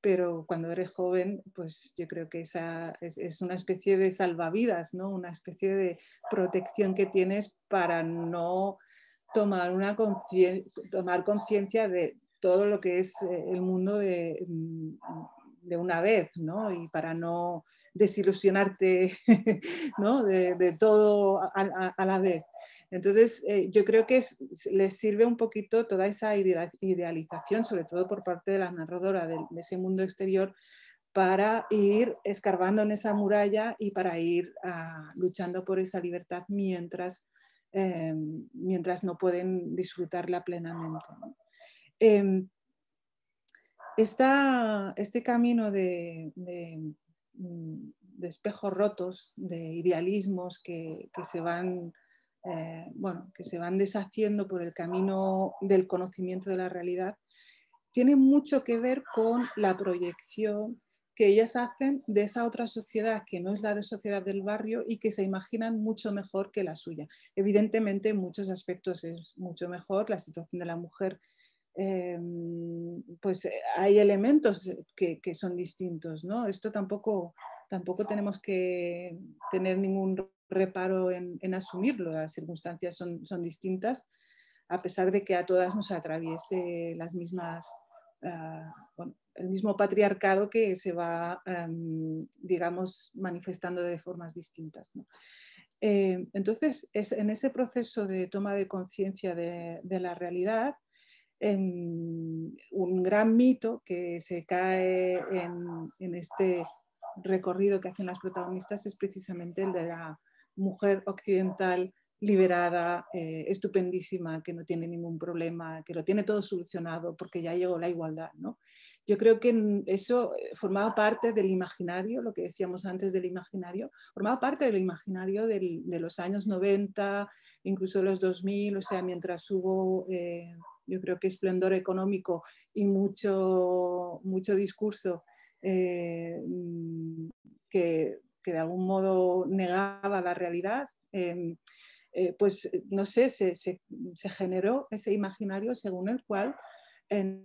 pero cuando eres joven, pues yo creo que esa, es, una especie de salvavidas, ¿no? una especie de protección que tienes para no tomar, una tomar conciencia de todo lo que es eh, el mundo de, mm, de una vez, ¿no? Y para no desilusionarte, ¿no? De, todo a, la vez. Entonces, eh, yo creo que les sirve un poquito toda esa idealización, sobre todo por parte de la narradora de, ese mundo exterior, para ir escarbando en esa muralla y para ir ah, luchando por esa libertad mientras, em, mientras no pueden disfrutarla plenamente. Em, este camino mm, de, espejos rotos, de idealismos que, se van... Eh, que se van deshaciendo por el camino del conocimiento de la realidad, tiene mucho que ver con la proyección que ellas hacen de esa otra sociedad que no es la de sociedad del barrio y que se imaginan mucho mejor que la suya. Evidentemente, en muchos aspectos es mucho mejor, la situación de la mujer Em, pues eh, hay elementos eh, que, son distintos, ¿no? Esto tampoco, tampoco tenemos que tener ningún reparo en, asumirlo, las circunstancias son, distintas, a pesar de que a todas nos atraviese las mismas, ah, el mismo patriarcado que se va, em, digamos, manifestando de formas distintas. Eh, entonces, es, en ese proceso de toma de conciencia de la realidad, un gran mito que se cae en, este recorrido que hacen las protagonistas es precisamente el de la mujer occidental liberada, eh, estupendísima, que no tiene ningún problema, que lo tiene todo solucionado porque ya llegó la igualdad. ¿no? Yo creo que eso eh, formaba parte del imaginario, lo que decíamos antes del imaginario, formaba parte del imaginario de los años 90, incluso los 2000, o sea, mientras hubo... Eh, yo creo que esplendor económico y mucho, mucho discurso eh, mm, que, de algún modo negaba la realidad, em, eh, pues no sé, se, generó ese imaginario según el cual en,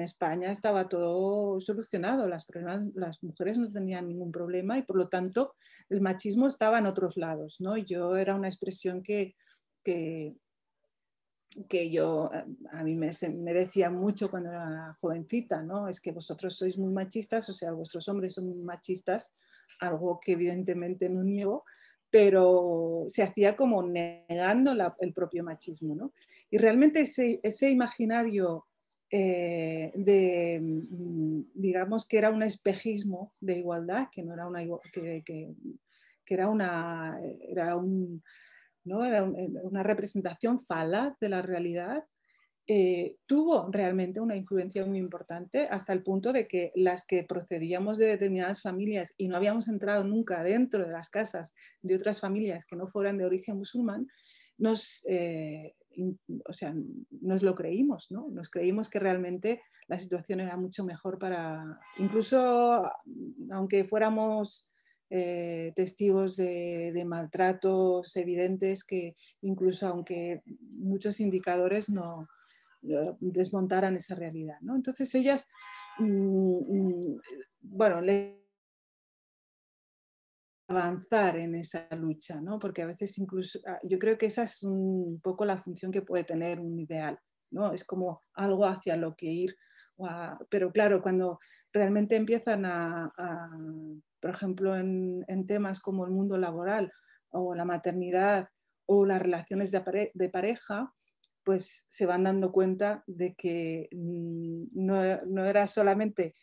España estaba todo solucionado, las, las mujeres no tenían ningún problema y por lo tanto el machismo estaba en otros lados. ¿no? Yo era una expresión que, que, que yo, eh, a mí me, decía mucho cuando era jovencita, ¿no? Es que vosotros sois muy machistas, o sea, vuestros hombres son muy machistas, algo que evidentemente no niego, pero se hacía como negando el propio machismo, ¿no? Y realmente ese, imaginario eh, de, mm, digamos que era un espejismo de igualdad, que no era una, era una, era un era eh, una representación falaz de la realidad, eh, tuvo realmente una influencia muy importante hasta el punto de que las que procedíamos de determinadas familias y no habíamos entrado nunca dentro de las casas de otras familias que no fueran de origen musulmán, nos, eh, o sea, nos lo creímos, ¿no? nos creímos que realmente la situación era mucho mejor para, incluso aunque fuéramos eh, testigos de, maltratos evidentes que incluso aunque muchos indicadores no eh, desmontaran esa realidad. ¿no? Entonces ellas, mm, mm, bueno, le avanzar en esa lucha, ¿no? porque a veces incluso, ah, yo creo que esa es un poco la función que puede tener un ideal, ¿no? es como algo hacia lo que ir, pero claro, cuando realmente empiezan a por ejemplo, en, temas como el mundo laboral o la maternidad o las relaciones de, pareja, pues se van dando cuenta de que mm, no, era solamente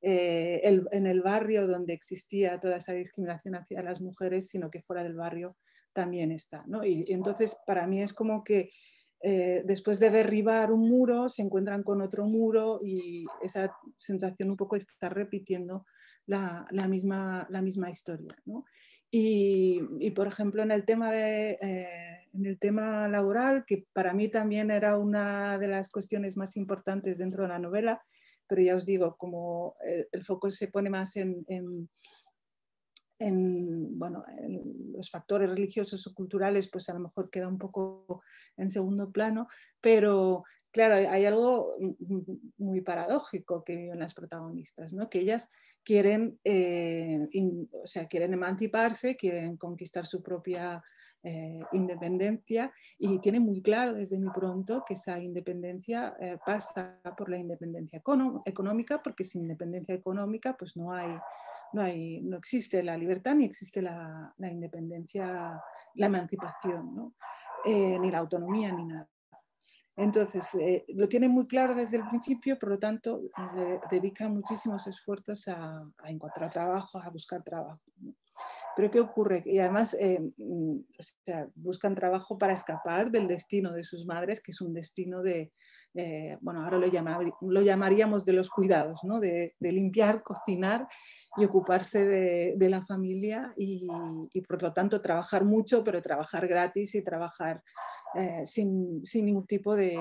eh, en el barrio donde existía toda esa discriminación hacia las mujeres, sino que fuera del barrio también está. Y, entonces para mí es como que eh, después de derribar un muro se encuentran con otro muro y esa sensación un poco está repitiendo la, misma, la misma historia. Y, por ejemplo, en el, tema de, eh, el tema laboral, que para mí también era una de las cuestiones más importantes dentro de la novela, pero ya os digo, como el, foco se pone más en, en, bueno, los factores religiosos o culturales, pues a lo mejor queda un poco en segundo plano, pero claro, hay algo muy paradójico que viven las protagonistas, que ellas quieren, eh, sea, quieren emanciparse, quieren conquistar su propia eh, independencia y tiene muy claro desde muy pronto que esa independencia eh, pasa por la independencia económica, porque sin independencia económica pues no hay, no, hay, no existe la libertad ni existe la, independencia, la emancipación, ni la autonomía ni nada. Entonces, eh, lo tiene muy claro desde el principio, por lo tanto, dedica muchísimos esfuerzos a, encontrar trabajo, a buscar trabajo. Pero ¿qué ocurre? Y además eh, mm, buscan trabajo para escapar del destino de sus madres, que es un destino de, eh, bueno, ahora lo, llamaríamos de los cuidados, ¿no? de, limpiar, cocinar y ocuparse de, la familia y, por lo tanto trabajar mucho, pero trabajar gratis y trabajar eh, sin, ningún tipo de,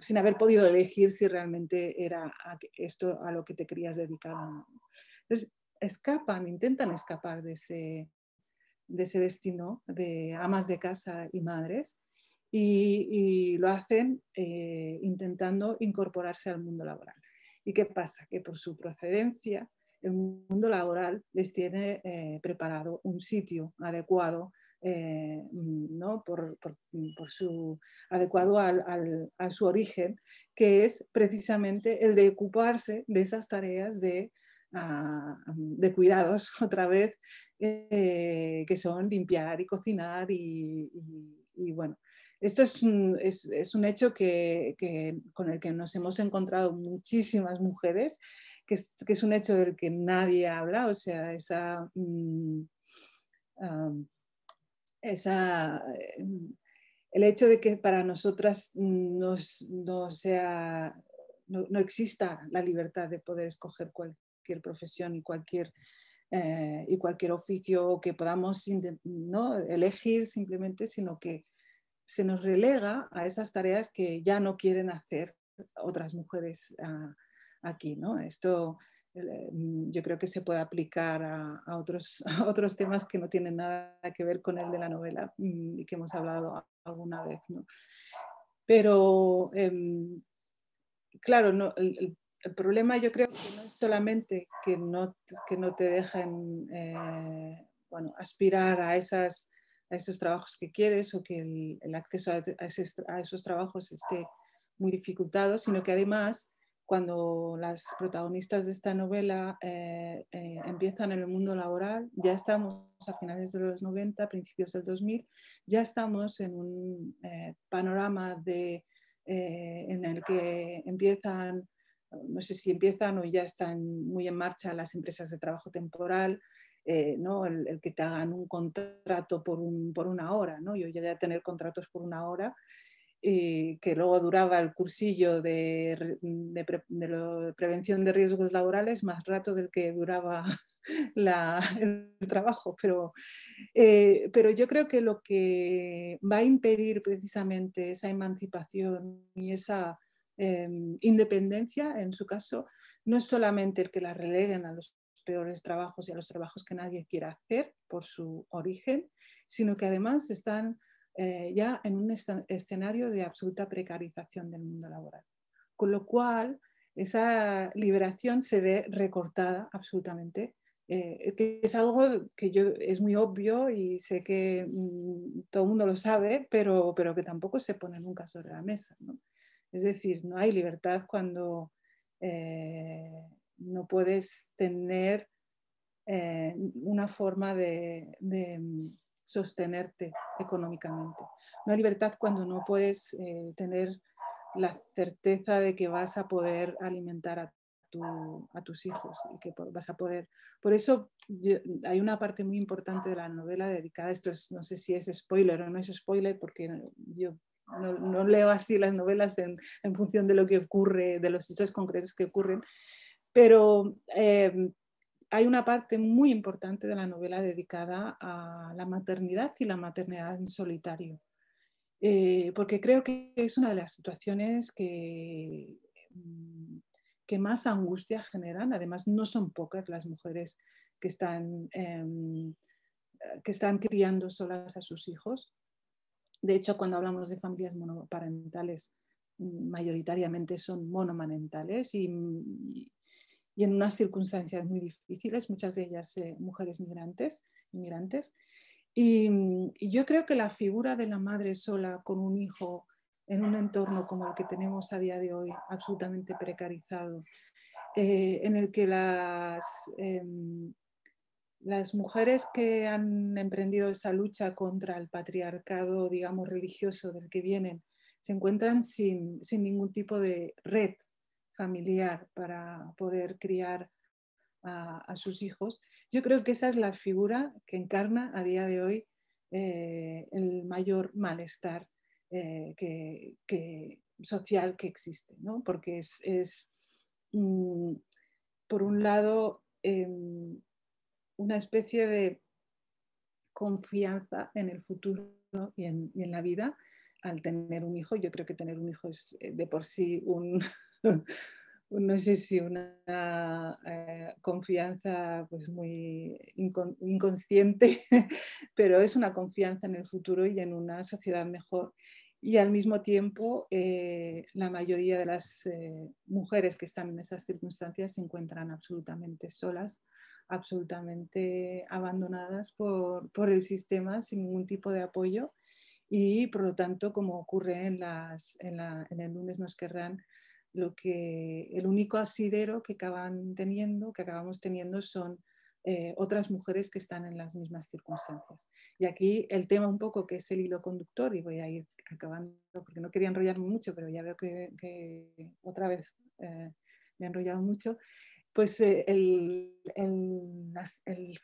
sin haber podido elegir si realmente era esto a lo que te querías dedicar. Entonces, escapan, intentan escapar de ese, destino de amas de casa y madres y, lo hacen eh, intentando incorporarse al mundo laboral. ¿Y qué pasa? Que por su procedencia el mundo laboral les tiene eh, preparado un sitio adecuado eh, ¿no? por, su adecuado al, a su origen, que es precisamente el de ocuparse de esas tareas de de cuidados otra vez, eh, que son limpiar y cocinar y, bueno. Esto es un, hecho que, con el que nos hemos encontrado muchísimas mujeres, que es, un hecho del que nadie habla, o sea, esa, mm, ah, esa eh, el hecho de que para nosotras no, sea, no, exista la libertad de poder escoger cuál, profesión y cualquier, eh, y cualquier oficio que podamos ¿no? elegir simplemente, sino que se nos relega a esas tareas que ya no quieren hacer otras mujeres ah, aquí. ¿no? Esto mm, yo creo que se puede aplicar a, otros, otros, temas que no tienen nada que ver con el de la novela mm, y que hemos hablado alguna vez. Pero, em, claro, no, el, el problema yo creo que no es solamente que no, que no te dejen eh, bueno, aspirar a, esos trabajos que quieres o que el, acceso a, esos trabajos esté muy dificultado, sino que además cuando las protagonistas de esta novela eh, eh, empiezan en el mundo laboral, ya estamos a finales de los 90, principios del 2000, ya estamos en un panorama de, en el que empiezan no sé si empiezan o ya están muy en marcha las empresas de trabajo temporal, eh, ¿no? el, que te hagan un contrato por, una hora. ¿no? Yo llegué a tener contratos por una hora, eh, que luego duraba el cursillo de, prevención de riesgos laborales más rato del que duraba la, el trabajo. Pero, eh, pero yo creo que lo que va a impedir precisamente esa emancipación y esa Em, independencia, en su caso, no es solamente el que la releguen a los peores trabajos y a los trabajos que nadie quiera hacer por su origen, sino que además están eh, ya en un escenario de absoluta precarización del mundo laboral. Con lo cual, esa liberación se ve recortada absolutamente eh, que es algo que yo es muy obvio y sé que mm, todo el mundo lo sabe, pero, pero que tampoco se pone nunca sobre la mesa. ¿no? Es decir, no hay libertad cuando eh, no puedes tener eh, una forma de, mm, sostenerte económicamente. No hay libertad cuando no puedes eh, tener la certeza de que vas a poder alimentar a, tus hijos y que vas a poder. Por eso hay una parte muy importante de la novela dedicada a esto. no sé si es spoiler o no es spoiler, porque yo no, leo así las novelas en, función de lo que ocurre, de los hechos concretos que ocurren, pero eh, hay una parte muy importante de la novela dedicada a la maternidad y la maternidad en solitario, eh, porque creo que es una de las situaciones mm, que, más angustia generan. Además, no son pocas las mujeres que están, em, que están criando solas a sus hijos de hecho, cuando hablamos de familias monoparentales, mm, mayoritariamente son monomanentales y, en unas circunstancias muy difíciles, muchas de ellas eh, mujeres migrantes, inmigrantes. Y, yo creo que la figura de la madre sola con un hijo en un entorno como el que tenemos a día de hoy, absolutamente precarizado, eh, en el que las, em, las mujeres que han emprendido esa lucha contra el patriarcado, digamos, religioso del que vienen, se encuentran sin, ningún tipo de red familiar para poder criar a, sus hijos. Yo creo que esa es la figura que encarna a día de hoy eh, el mayor malestar eh, social que existe, porque es, mm, por un lado, em, una especie de confianza en el futuro y en, la vida al tener un hijo. Yo creo que tener un hijo es eh, de por sí no sé si una eh, confianza pues, muy inconsciente, pero es una confianza en el futuro y en una sociedad mejor. Y al mismo tiempo, eh, la mayoría de las mujeres que están en esas circunstancias se encuentran absolutamente solas absolutamente abandonadas por, por, el sistema sin ningún tipo de apoyo y por lo tanto, como ocurre en, las, en, la, en el lunes nos querrán, lo que, el único asidero que acaban teniendo, que acabamos teniendo son eh, otras mujeres que están en las mismas circunstancias. Y aquí el tema un poco que es el hilo conductor, y voy a ir acabando porque no quería enrollarme mucho, pero ya veo que, otra vez eh, me he enrollado mucho, pues eh, el,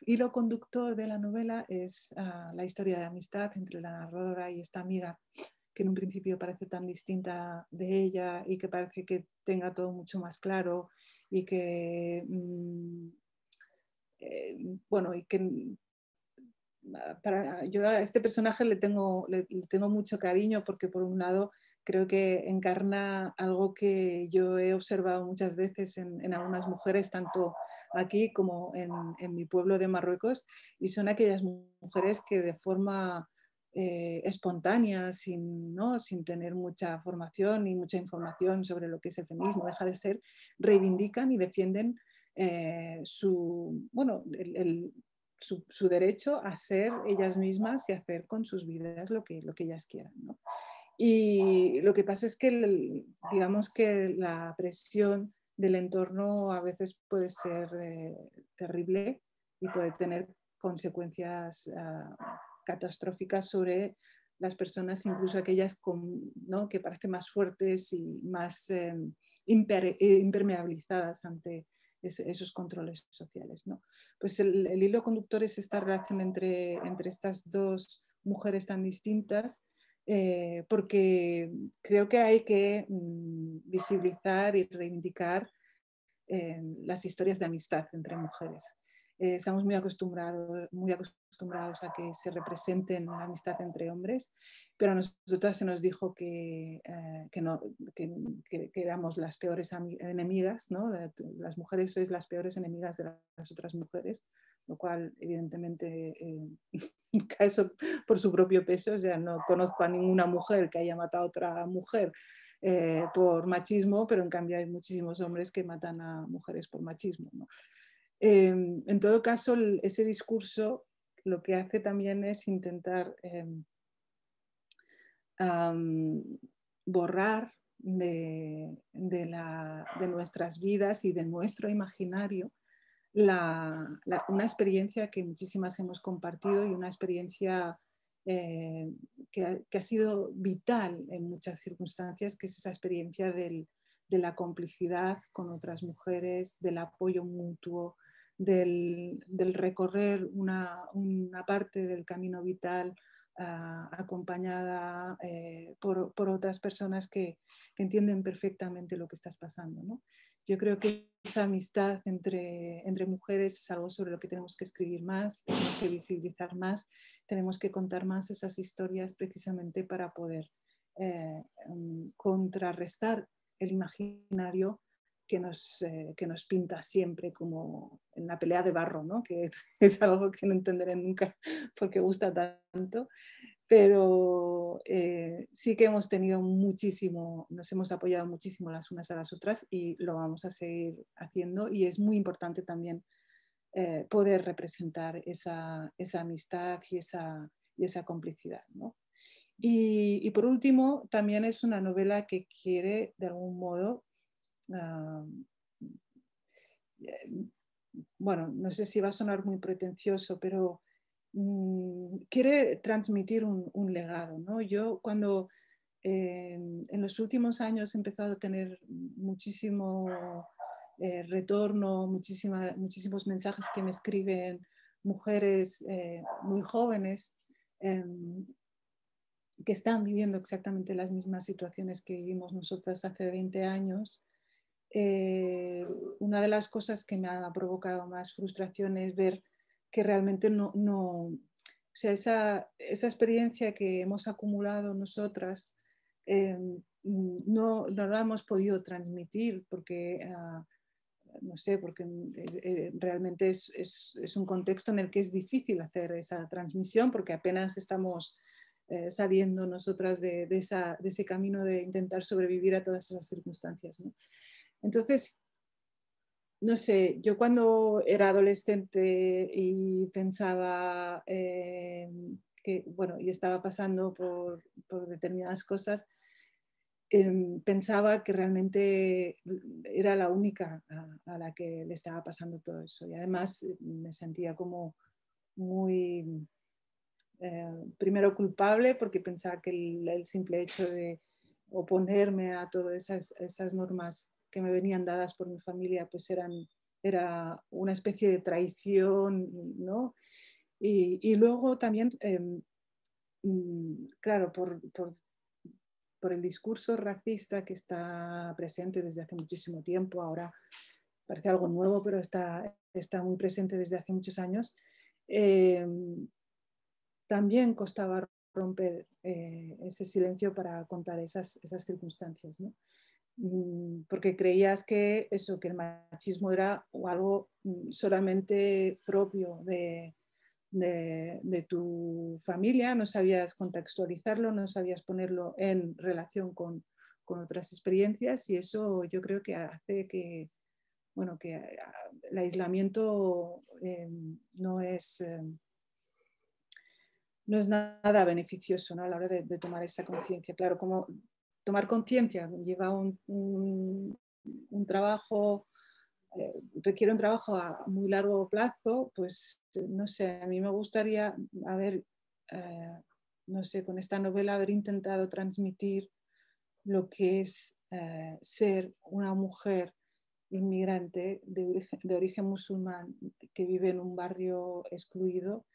hilo conductor de la novela es ah, la historia de amistad entre la narradora y esta amiga que en un principio parece tan distinta de ella y que parece que tenga todo mucho más claro y que, mm, eh, bueno, y que mm, para, yo a este personaje le tengo, le tengo mucho cariño porque por un lado creo que encarna algo que yo he observado muchas veces en, algunas mujeres, tanto aquí como en, mi pueblo de Marruecos, y son aquellas mujeres que de forma eh, espontánea, sin, ¿no? sin tener mucha formación y mucha información sobre lo que es el feminismo, deja de ser, reivindican y defienden eh, su, derecho a ser ellas mismas y hacer con sus vidas lo que, lo que ellas quieran. ¿no? Y lo que pasa es que, digamos que la presión del entorno a veces puede ser eh, terrible y puede tener consecuencias ah, catastróficas sobre las personas, incluso aquellas que parecen más fuertes y más em, eh, impermeabilizadas ante esos controles sociales. Pues el, hilo conductor es esta relación entre estas dos mujeres tan distintas eh, porque creo que hay que mm, visibilizar y reivindicar eh, las historias de amistad entre mujeres. Eh, estamos muy acostumbrados, muy acostumbrados a que se representen la amistad entre hombres, pero a nosotras se nos dijo que, que, no, que, éramos las peores enemigas, ¿no? las mujeres sois las peores enemigas de las otras mujeres lo cual evidentemente eh, cae por su propio peso. O sea, no conozco a ninguna mujer que haya matado a otra mujer eh, por machismo, pero en cambio hay muchísimos hombres que matan a mujeres por machismo. Em, en todo caso, ese discurso lo que hace también es intentar em, borrar de nuestras vidas y de nuestro imaginario una experiencia que muchísimas hemos compartido y una experiencia eh, que, ha, sido vital en muchas circunstancias, que es esa experiencia de la complicidad con otras mujeres, del apoyo mutuo, del, recorrer una, parte del camino vital ah, acompañada eh, por, otras personas que, que, entienden perfectamente lo que estás pasando. ¿no? Yo creo que esa amistad entre, mujeres es algo sobre lo que tenemos que escribir más, tenemos que visibilizar más, tenemos que contar más esas historias precisamente para poder eh, mm, contrarrestar el imaginario que nos, eh, nos pinta siempre como en la pelea de barro, que es algo que no entenderé nunca porque gusta tanto pero eh, sí que hemos tenido muchísimo, nos hemos apoyado muchísimo las unas a las otras y lo vamos a seguir haciendo y es muy importante también eh, poder representar esa, amistad y esa, complicidad. Y, por último, también es una novela que quiere de algún modo... Ah, eh, bueno, no sé si va a sonar muy pretencioso, pero Mm, quiere transmitir un, legado. Yo cuando eh, en los últimos años he empezado a tener muchísimo eh, retorno, muchísimos mensajes que me escriben mujeres eh, muy jóvenes em, que están viviendo exactamente las mismas situaciones que vivimos nosotras hace 20 años. una de las cosas que me ha provocado más frustración es ver que realmente no, no o sea, esa, experiencia que hemos acumulado nosotras eh, no, la hemos podido transmitir porque, ah, no sé, porque eh, realmente es, un contexto en el que es difícil hacer esa transmisión porque apenas estamos eh, saliendo nosotras de, de, ese camino de intentar sobrevivir a todas esas circunstancias. ¿no? Entonces, no sé, yo cuando era adolescente y pensaba eh, que, bueno, y estaba pasando por, determinadas cosas, em, pensaba que realmente era la única a, la que le estaba pasando todo eso. Y además eh, me sentía como muy, eh, primero culpable, porque pensaba que el, simple hecho de oponerme a todas esas normas que me venían dadas por mi familia, pues era una especie de traición, ¿no? Y, luego también, em, mm, claro, por, el discurso racista que está presente desde hace muchísimo tiempo, ahora parece algo nuevo, pero está, muy presente desde hace muchos años, em, también costaba romper eh, ese silencio para contar esas, esas circunstancias. ¿no? Mm, porque creías que eso, que el machismo era algo mm, solamente propio de, tu familia, no sabías contextualizarlo, no sabías ponerlo en relación con, otras experiencias y eso yo creo que hace que, bueno, que eh, el aislamiento eh, no es... Eh, no es nada beneficioso a la hora de, de tomar esa conciencia. Claro, como tomar conciencia, lleva un, trabajo, eh, requiere un trabajo a muy largo plazo, pues no sé, a mí me gustaría haber, eh, no sé, con esta novela haber intentado transmitir lo que es eh, ser una mujer inmigrante de origen musulmán que vive en un barrio excluido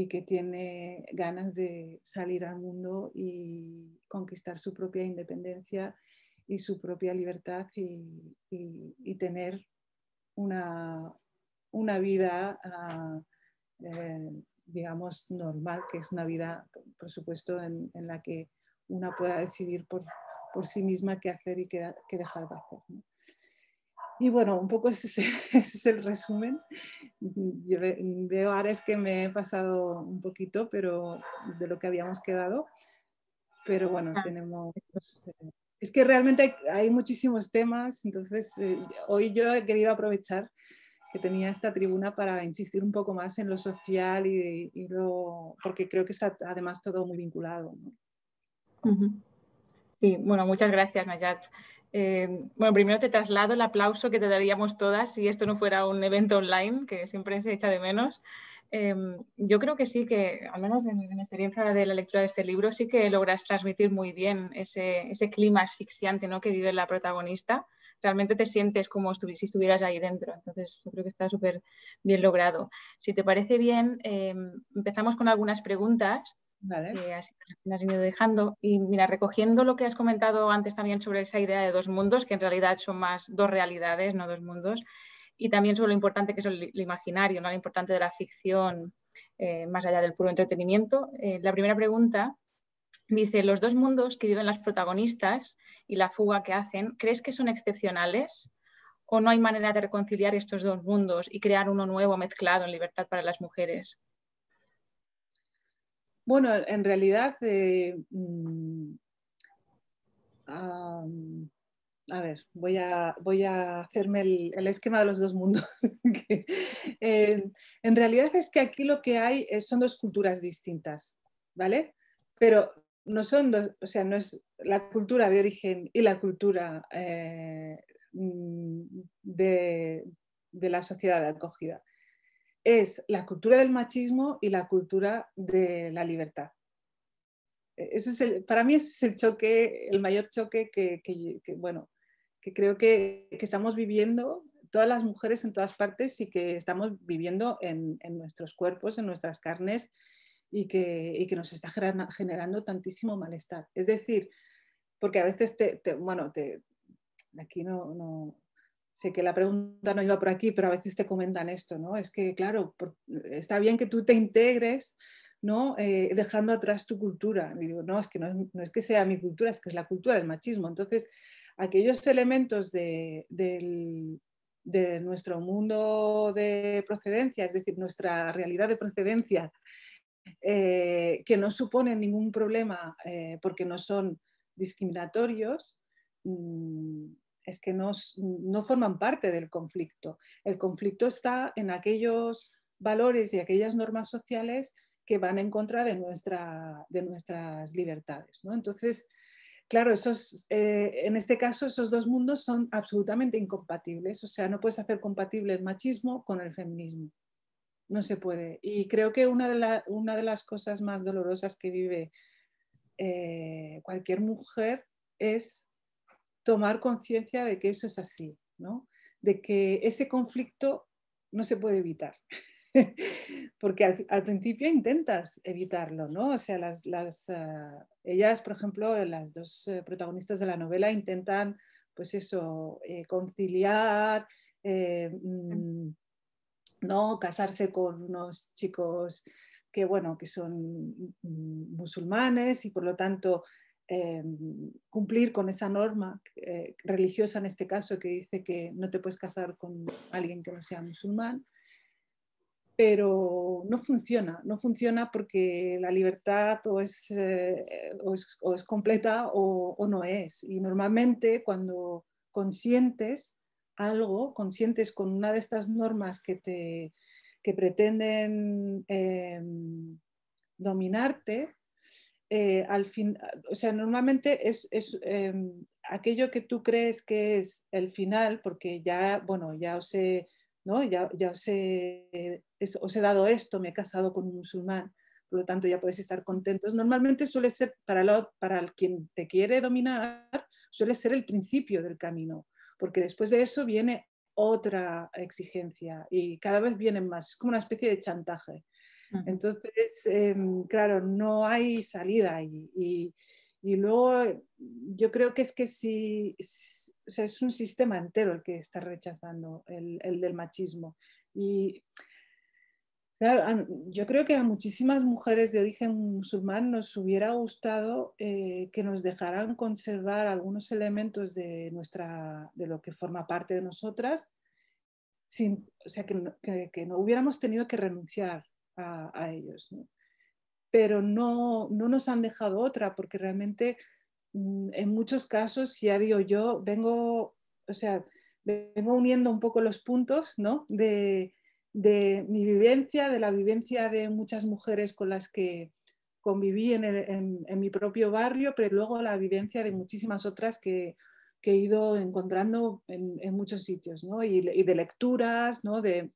y que tiene ganas de salir al mundo y conquistar su propia independencia y su propia libertad y, tener una, vida, ah, eh, digamos, normal, que es una vida, por supuesto, en, la que una pueda decidir por, sí misma qué hacer y qué, dejar de hacer. Y bueno, un poco ese es, el resumen. Yo veo ahora que me he pasado un poquito, pero de lo que habíamos quedado. Pero bueno, ah. tenemos... Eh, es que realmente hay, muchísimos temas, entonces eh, hoy yo he querido aprovechar que tenía esta tribuna para insistir un poco más en lo social y, lo... porque creo que está además todo muy vinculado. ¿no? Sí, bueno, muchas gracias, Nayat. Em, bueno, primero te traslado el aplauso que te daríamos todas si esto no fuera un evento online, que siempre se echa de menos. Em, yo creo que sí que, al menos en mi experiencia de la lectura de este libro, sí que logras transmitir muy bien ese, clima asfixiante ¿no? que vive la protagonista. Realmente te sientes como si estuvieras ahí dentro. Entonces, yo creo que está súper bien logrado. Si te parece bien, em, empezamos con algunas preguntas Vale. que has ido dejando. Y mira, recogiendo lo que has comentado antes también sobre esa idea de dos mundos, que en realidad son más dos realidades, no dos mundos, y también sobre lo importante que es el, imaginario, ¿no? lo importante de la ficción, eh, más allá del puro entretenimiento. Eh, la primera pregunta dice, ¿los dos mundos que viven las protagonistas y la fuga que hacen, crees que son excepcionales? ¿O no hay manera de reconciliar estos dos mundos y crear uno nuevo mezclado en libertad para las mujeres? Bueno, en realidad, eh, mm, a ver, voy a, voy a hacerme el, esquema de los dos mundos. Eh, en realidad es que aquí lo que hay son dos culturas distintas, ¿vale? Pero no son dos, o sea, no es la cultura de origen y la cultura eh, mm, de, de, la sociedad de acogida es la cultura del machismo y la cultura de la libertad. E-, ese es el, para mí ese es el choque, el mayor choque que, bueno, que creo que, estamos viviendo todas las mujeres en todas partes y que estamos viviendo en, nuestros cuerpos, en nuestras carnes y que, nos está generando tantísimo malestar. Es decir, porque a veces bueno, te, aquí no sé que la pregunta no iba por aquí, pero a veces te comentan esto, ¿no? Es que, claro, está bien que tú te integres, ¿no? Eh, dejando atrás tu cultura. no, es que no es, que sea mi cultura, es que es la cultura del machismo. Entonces, aquellos elementos de, nuestro mundo de procedencia, es decir, nuestra realidad de procedencia, eh, que no suponen ningún problema eh, porque no son discriminatorios, mm, es que no, forman parte del conflicto. El conflicto está en aquellos valores y aquellas normas sociales que van en contra de, de nuestras libertades. Entonces, claro, esos, eh, en este caso esos dos mundos son absolutamente incompatibles. O sea, no puedes hacer compatible el machismo con el feminismo. No se puede. Y creo que una de, una de las cosas más dolorosas que vive eh, cualquier mujer es tomar conciencia de que eso es así, ¿no? de que ese conflicto no se puede evitar. Porque al, principio intentas evitarlo, ¿no? O sea, las, ah, ellas, por ejemplo, las dos eh, protagonistas de la novela intentan, pues eso, eh, conciliar, eh, mm, ¿no? Casarse con unos chicos que, bueno, que son mm, musulmanes y por lo tanto eh, cumplir con esa norma eh, religiosa en este caso que dice que no te puedes casar con alguien que no sea musulmán, pero no funciona, no funciona porque la libertad o es, eh, es, completa o, no es. Y normalmente cuando consientes algo, consientes con una de estas normas que, te, que pretenden dominarte, eh, al fin, o sea, normalmente es, em, aquello que tú crees que es el final, porque ya, bueno, ya os he, ¿no? ya, ya os, he, os dado esto, me he casado con un musulmán, por lo tanto ya podéis estar contentos. Normalmente suele ser, para, lo, para quien te quiere dominar, suele ser el principio del camino, porque después de eso viene otra exigencia y cada vez vienen más, es como una especie de chantaje. Entonces, em, claro, no hay salida y, y, luego eh, yo creo que es que si, es un sistema entero el que está rechazando el, del machismo. Y yo creo que a muchísimas mujeres de origen musulmán nos hubiera gustado eh, que nos dejaran conservar algunos elementos de, nuestra, de lo que forma parte de nosotras, sin, o sea, que no hubiéramos tenido que renunciar a, ellos. Pero no, nos han dejado otra, porque realmente mm, en muchos casos, ya digo yo, vengo, o sea, vengo uniendo un poco los puntos ¿no? de, mi vivencia, de la vivencia de muchas mujeres con las que conviví en, mi propio barrio, pero luego la vivencia de muchísimas otras que, he ido encontrando en, muchos sitios, y, y, de lecturas, ¿no? de,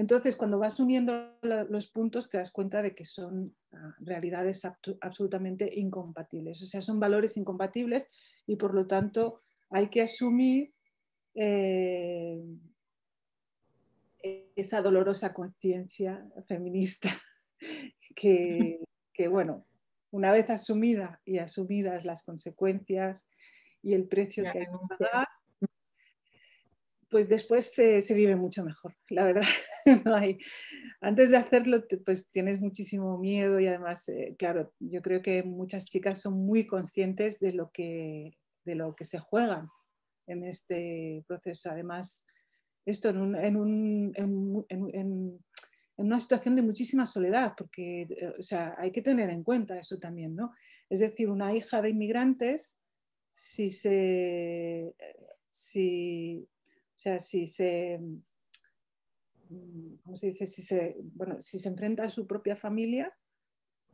entonces, cuando vas uniendo los puntos, te das cuenta de que son ah, realidades absolutamente incompatibles. O sea, son valores incompatibles y por lo tanto hay que asumir eh, esa dolorosa conciencia feminista que, bueno, una vez asumida y asumidas las consecuencias y el precio que hay que pagar, pues después se, vive mucho mejor, la verdad. Antes de hacerlo, pues tienes muchísimo miedo y además, eh, claro, yo creo que muchas chicas son muy conscientes de lo que, de lo que se juegan en este proceso. Además, esto en, un, una situación de muchísima soledad, porque eh, sea, hay que tener en cuenta eso también, ¿no? Es decir, una hija de inmigrantes, si se... Eh, si, o sea, si se, mm, dice? Si se, enfrenta a su propia familia,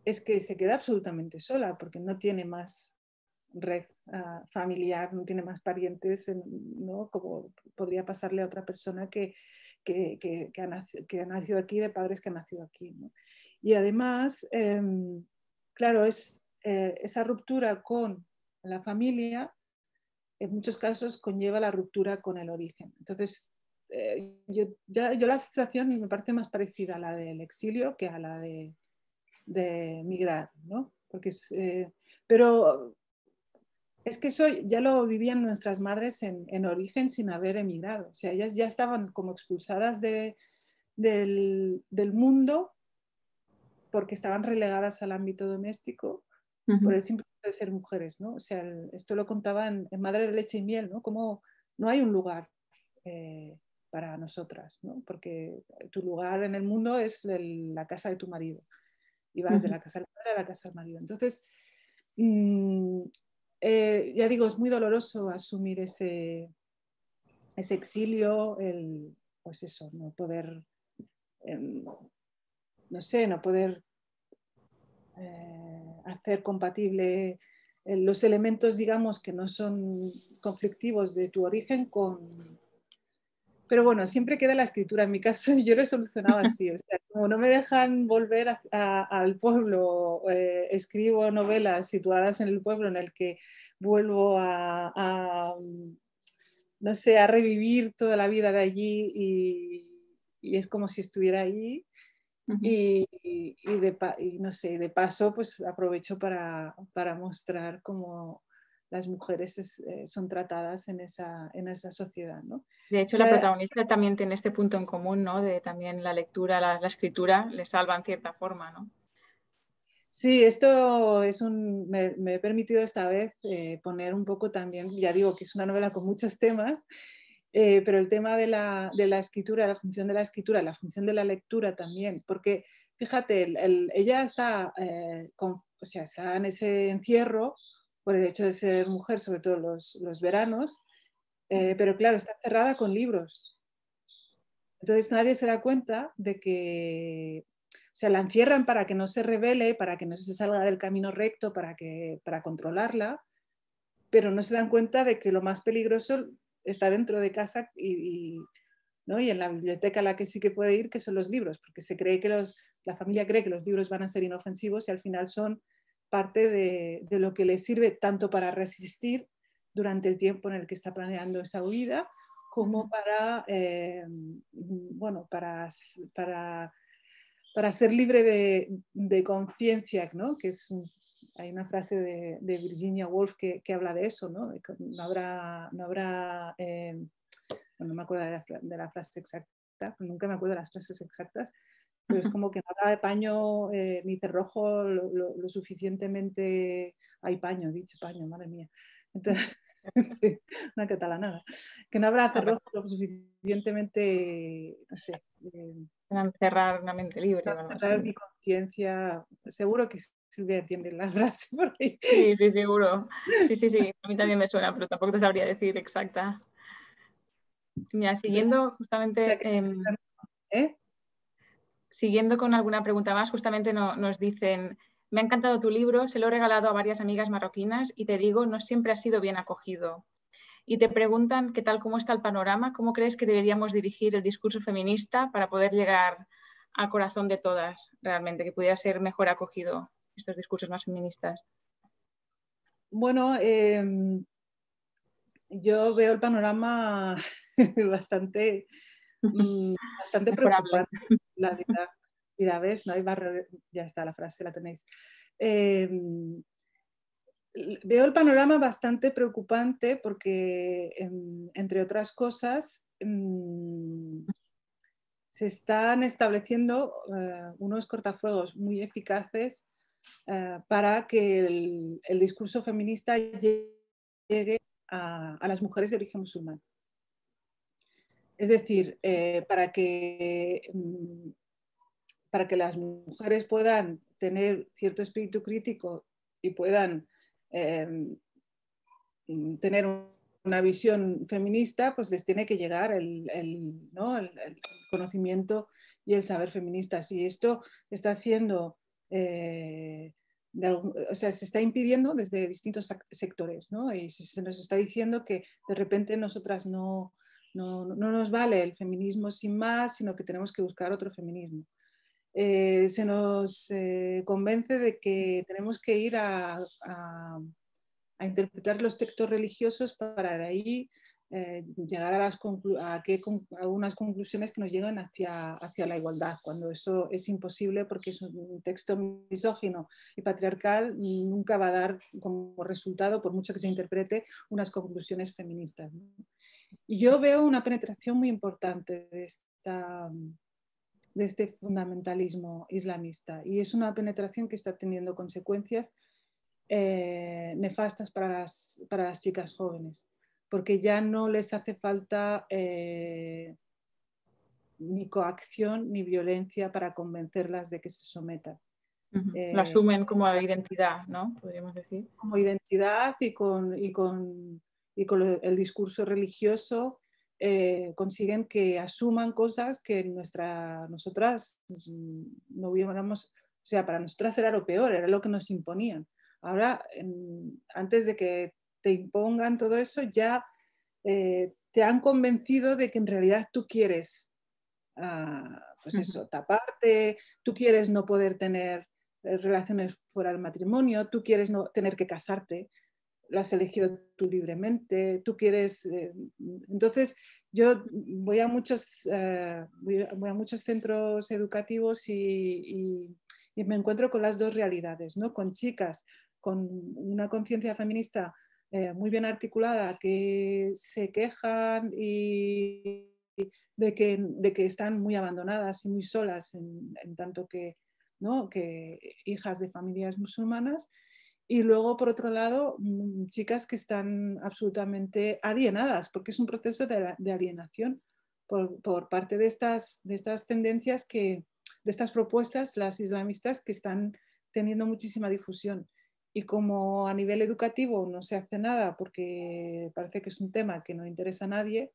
es que se queda absolutamente sola porque no tiene más red ah, familiar, no tiene más parientes, como podría pasarle a otra persona que, que, ha, nacido, aquí, de padres que han nacido aquí. Y además, em, claro, es eh, esa ruptura con la familia en muchos casos conlleva la ruptura con el origen. Entonces, eh, yo, la sensación me parece más parecida a la del exilio que a la de, migrar, Porque eh, pero es que eso ya lo vivían nuestras madres en, origen sin haber emigrado. O sea, ellas ya estaban como expulsadas del, mundo porque estaban relegadas al ámbito doméstico por el de ser mujeres, ¿no? O sea, esto lo contaban en, Madre de Leche y Miel, ¿no? Como no hay un lugar eh, para nosotras, ¿no? Porque tu lugar en el mundo es la casa de tu marido. Y vas de la casa de la madre a la casa del marido. Entonces, mm, eh, ya digo, es muy doloroso asumir ese, ese exilio, el, pues eso, no poder, em, no sé, no poder eh, hacer compatible eh, los elementos, digamos, que no son conflictivos de tu origen con... Pero bueno, siempre queda la escritura. En mi caso yo lo he solucionado así. O sea, como no me dejan volver al pueblo, eh, escribo novelas situadas en el pueblo en el que vuelvo a, no sé, a revivir toda la vida de allí y, y es como si estuviera allí y, y, de, y no sé, de paso, pues aprovecho para, para mostrar cómo las mujeres eh, son tratadas en esa, en esa sociedad. ¿no? De hecho, la protagonista también tiene este punto en común, ¿no? De también la lectura, la, escritura le en cierta forma, ¿no? Sí, esto es un, me, he permitido esta vez eh, poner un poco también, ya digo que es una novela con muchos temas eh, pero el tema de la, escritura, la función de la escritura, la función de la lectura también, porque fíjate, ella está, eh, sea, está en ese encierro por el hecho de ser mujer, sobre todo los, veranos, eh, pero claro, está cerrada con libros. Entonces nadie se da cuenta de que, o sea, la encierran para que no se revele, para que no se salga del camino recto, para, que, para controlarla, pero no se dan cuenta de que lo más peligroso está dentro de casa y, ¿no? en la biblioteca a la que sí que puede ir, que son los libros, porque se cree que los, la familia cree que los libros van a ser inofensivos y al final son parte de, lo que les sirve tanto para resistir durante el tiempo en el que está planeando esa huida, como para, eh, bueno, para, para, para, ser libre de, de conciencia, ¿no? que es hay una frase de, Virginia Woolf que, habla de eso, ¿no? que no habrá, no habrá eh, no me acuerdo de la, frase exacta, nunca me acuerdo de las frases exactas, pero es como que no habrá de paño eh, ni cerrojo lo, suficientemente, hay paño, dicho paño, madre mía, entonces, una catalanada, que no habrá cerrojo lo suficientemente, no sé. Eh, encerrar una mente libre. Encerrar mi conciencia, seguro que Silvia entiende la Sí, sí, seguro. Sí, sí, sí. A mí también me suena, pero tampoco te sabría decir exacta. Mira, siguiendo justamente... Em, ¿eh? Siguiendo con alguna pregunta más, justamente nos dicen, me ha encantado tu libro, se lo he regalado a varias amigas marroquinas y te digo, no siempre ha sido bien acogido. Y te preguntan qué tal, cómo está el panorama, cómo crees que deberíamos dirigir el discurso feminista para poder llegar al corazón de todas realmente, que pudiera ser mejor acogido estos discursos más feministas? Bueno, em, yo veo el panorama bastante, mm, bastante preocupante, la verdad. Mira, ves, no hay ya está la frase, la tenéis. Em, veo el panorama bastante preocupante porque, em, entre otras cosas, se están estableciendo eh, unos cortafuegos muy eficaces eh, para que el, discurso feminista llegue a, las mujeres de origen musulmán. Es decir, eh, para, que, mm, para que las mujeres puedan tener cierto espíritu crítico y puedan eh, mm, tener una visión feminista, pues les tiene que llegar el, conocimiento y el saber feminista. Y esto está siendo eh, o sea, se está impidiendo desde distintos sectores, ¿no? Y se, nos está diciendo que de repente nosotras no, no, nos vale el feminismo sin más, sino que tenemos que buscar otro feminismo. Eh, se nos eh, convence de que tenemos que ir a, a, interpretar los textos religiosos para de ahí eh, llegar a, las conclusiones que nos lleguen hacia, hacia la igualdad, cuando eso es imposible porque es un texto misógino y patriarcal y nunca va a dar como resultado, por mucho que se interprete, unas conclusiones feministas. Y yo veo una penetración muy importante de este fundamentalismo islamista. Y es una penetración que está teniendo consecuencias eh, nefastas para las chicas jóvenes porque ya no les hace falta eh, ni coacción ni violencia para convencerlas de que se sometan. Eh, lo asumen como identidad, ¿no? Podríamos decir. Como identidad y con, y con, y con el discurso religioso eh, consiguen que asuman cosas que nuestra, nosotras no hubiéramos, o sea, para nosotras era lo peor, era lo que nos imponían. Ahora, antes de que te impongan todo eso, ya eh, te han convencido de que en realidad tú quieres, ah, pues eso, taparte, tú quieres no poder tener eh, relaciones fuera del matrimonio, tú quieres no tener que casarte, lo has elegido tú libremente, tú quieres... Eh, entonces, yo voy a muchos, voy a, muchos centros educativos y, y, me encuentro con las dos realidades, ¿no? con chicas con una conciencia feminista eh, muy bien articulada que se quejan y de que, de que están muy abandonadas y muy solas en, tanto que, ¿no? que hijas de familias musulmanas. Y luego, por otro lado, mm, chicas que están absolutamente alienadas, porque es un proceso de, de alienación por, por, parte de estas, de estas tendencias, que, de estas propuestas, las islamistas, que están teniendo muchísima difusión. Y como a nivel educativo no se hace nada porque parece que es un tema que no interesa a nadie,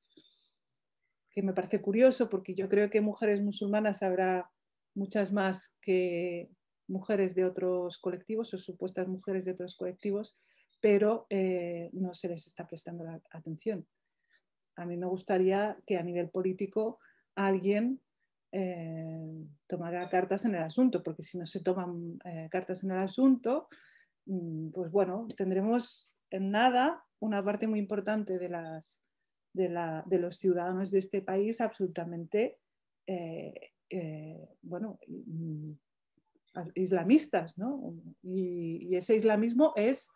que me parece curioso porque yo creo que mujeres musulmanas habrá muchas más que mujeres de otros colectivos o supuestas mujeres de otros colectivos, pero eh, no se les está prestando la atención. A mí me gustaría que a nivel político alguien eh, tomara cartas en el asunto, porque si no se toman eh, cartas en el asunto, Mm, pues bueno, tendremos en nada una parte muy importante de, los ciudadanos de este país absolutamente eh, eh, bueno, mm, islamistas, ¿no? Y, ese islamismo es,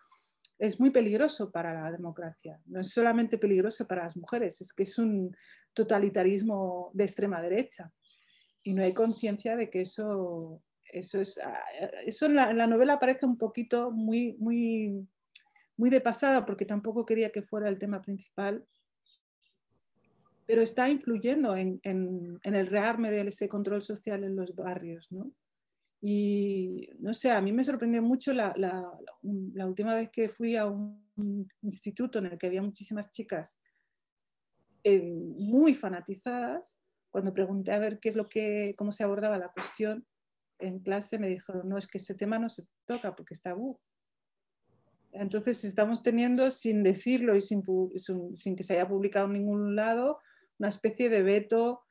es muy peligroso para la democracia. No es solamente peligroso para las mujeres, es que es un totalitarismo de extrema derecha. Y no hay conciencia de que eso eso es, ah, ah, eso en la, novela parece un poquito muy, muy, muy de pasada porque tampoco quería que fuera el tema principal, pero está influyendo en, en, el rearme de ese control social en los barrios. ¿no? Y no sé, a mí me sorprendió mucho la, la, última vez que fui a un instituto en el que había muchísimas chicas eh, muy fanatizadas, cuando pregunté a ver qué es lo que, cómo se abordaba la cuestión, en clase me dijeron, no, es que ese tema no se toca porque está tabú. Entonces estamos teniendo, sin decirlo y sin, que se haya publicado en ningún lado, una especie de veto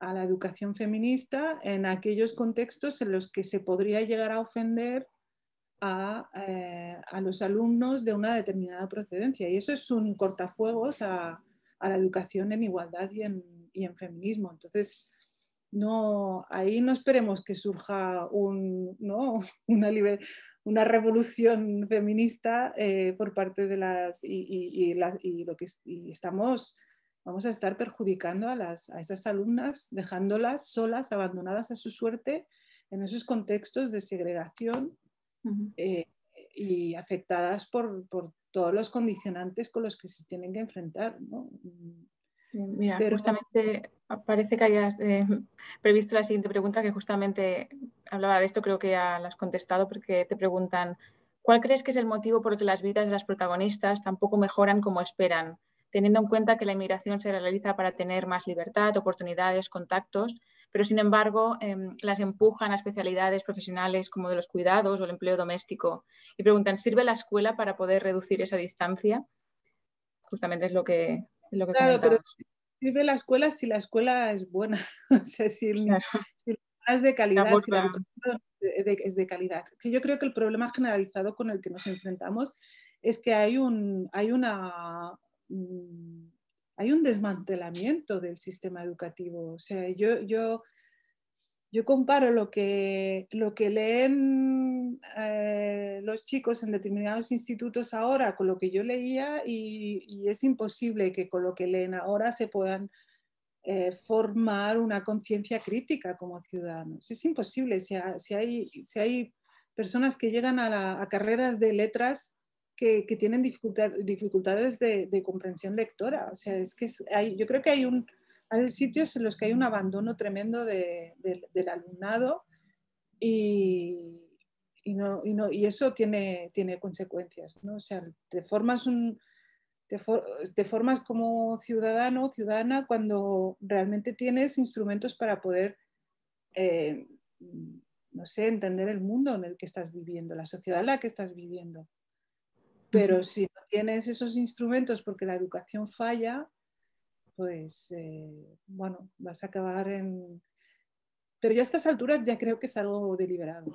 a la educación feminista en aquellos contextos en los que se podría llegar a ofender a, eh, los alumnos de una determinada procedencia. Y eso es un cortafuegos a, la educación en igualdad y en, y en feminismo. Entonces, no, ahí no esperemos que surja un, ¿no? una, una, revolución feminista eh, por parte de las y, y, lo que estamos vamos a estar perjudicando a, las, a esas alumnas, dejándolas solas, abandonadas a su suerte en esos contextos de segregación eh, y afectadas por, todos los condicionantes con los que se tienen que enfrentar. Mira, justamente ah, parece que hayas eh, previsto la siguiente pregunta, que justamente hablaba de esto, creo que ya la has contestado, porque te preguntan, ¿cuál crees que es el motivo por el que las vidas de las protagonistas tampoco mejoran como esperan, teniendo en cuenta que la inmigración se realiza para tener más libertad, oportunidades, contactos, pero sin embargo em, las empujan a especialidades profesionales como de los cuidados o el empleo doméstico? Y preguntan, ¿sirve la escuela para poder reducir esa distancia? Justamente es lo que claro, pero sirve la escuela si la escuela es buena, o sea, si, es de calidad, es de, calidad. Que yo creo que el problema generalizado con el que nos enfrentamos es que hay un, hay una, mm, hay un desmantelamiento del sistema educativo. O sea, yo, yo, yo comparo lo que, lo que leen eh, los chicos en determinados institutos ahora con lo que yo leía y, es imposible que con lo que leen ahora se puedan eh, formar una conciencia crítica como ciudadanos. Es imposible. Si, hay, si hay, personas que llegan a, carreras de letras que, tienen dificultades de, comprensión lectora, o sea, es que hay, yo creo que hay un hay sitios en los que hay un abandono tremendo del alumnado y, y, no, y, eso tiene, tiene consecuencias, ¿no? O sea, te formas, un, formas como ciudadano o ciudadana cuando realmente tienes instrumentos para poder, eh, no sé, entender el mundo en el que estás viviendo, la sociedad en la que estás viviendo. Pero si no tienes esos instrumentos porque la educación falla, pues eh, bueno, vas a acabar en... Pero ya a estas alturas ya creo que es algo deliberado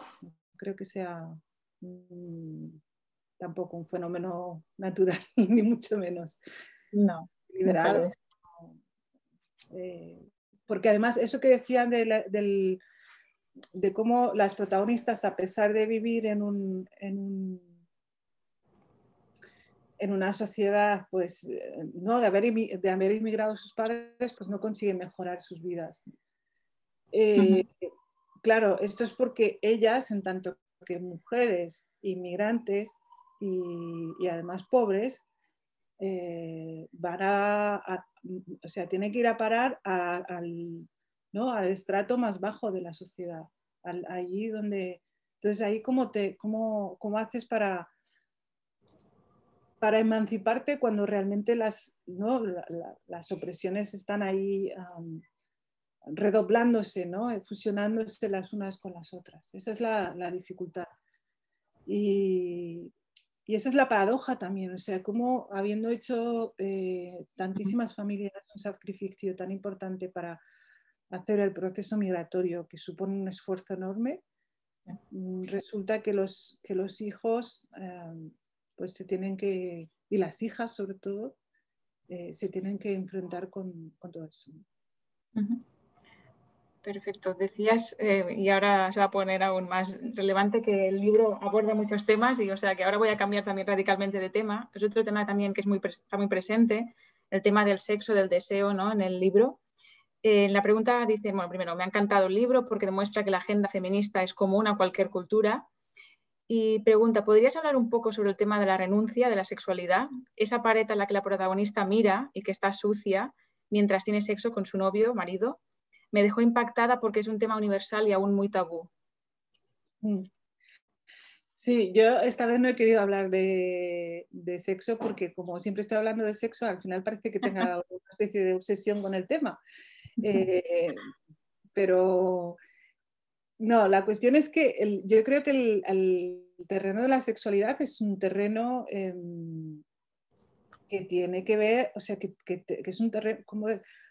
creo que sea mm, tampoco un fenómeno natural, ni mucho menos. No. Eh, porque además eso que decían de, cómo las protagonistas, a pesar de vivir en un, en una sociedad, pues, eh, no, de haber, de haber inmigrado sus padres, pues no consiguen mejorar sus vidas claro, esto es porque ellas, en tanto que mujeres inmigrantes y, además pobres, eh, van a, o sea, tienen que ir a parar al, ¿no? al estrato más bajo de la sociedad, allí donde... Entonces ahí cómo, te, cómo, haces para, para emanciparte cuando realmente las, ¿no? las opresiones están ahí redoblándose, ¿no? Eh, fusionándose las unas con las otras. Esa es la, dificultad. Y, esa es la paradoja también, o sea, como habiendo hecho eh, tantísimas familias un sacrificio tan importante para hacer el proceso migratorio, que supone un esfuerzo enorme, mm, resulta que los, que los hijos eh, pues se tienen que, y las hijas sobre todo, se tienen que enfrentar con, todo eso. Perfecto. Decías, eh, y ahora se va a poner aún más relevante, que el libro aborda muchos temas, y o sea que ahora voy a cambiar también radicalmente de tema. Es otro tema también que es muy, está muy presente, el tema del sexo, del deseo ¿no? en el libro. Eh, la pregunta dice, bueno, primero, me ha encantado el libro porque demuestra que la agenda feminista es común a cualquier cultura. Y pregunta, ¿podrías hablar un poco sobre el tema de la renuncia de la sexualidad? Esa pared a la que la protagonista mira y que está sucia mientras tiene sexo con su novio, marido me dejó impactada porque es un tema universal y aún muy tabú. Mm. Sí, yo esta vez no he querido hablar de, sexo porque como siempre estoy hablando de sexo, al final parece que tenga una especie de obsesión con el tema. Eh, pero no, la cuestión es que yo creo que el, terreno de la sexualidad es un terreno em, que tiene que ver, o sea, que, que es un terreno, como,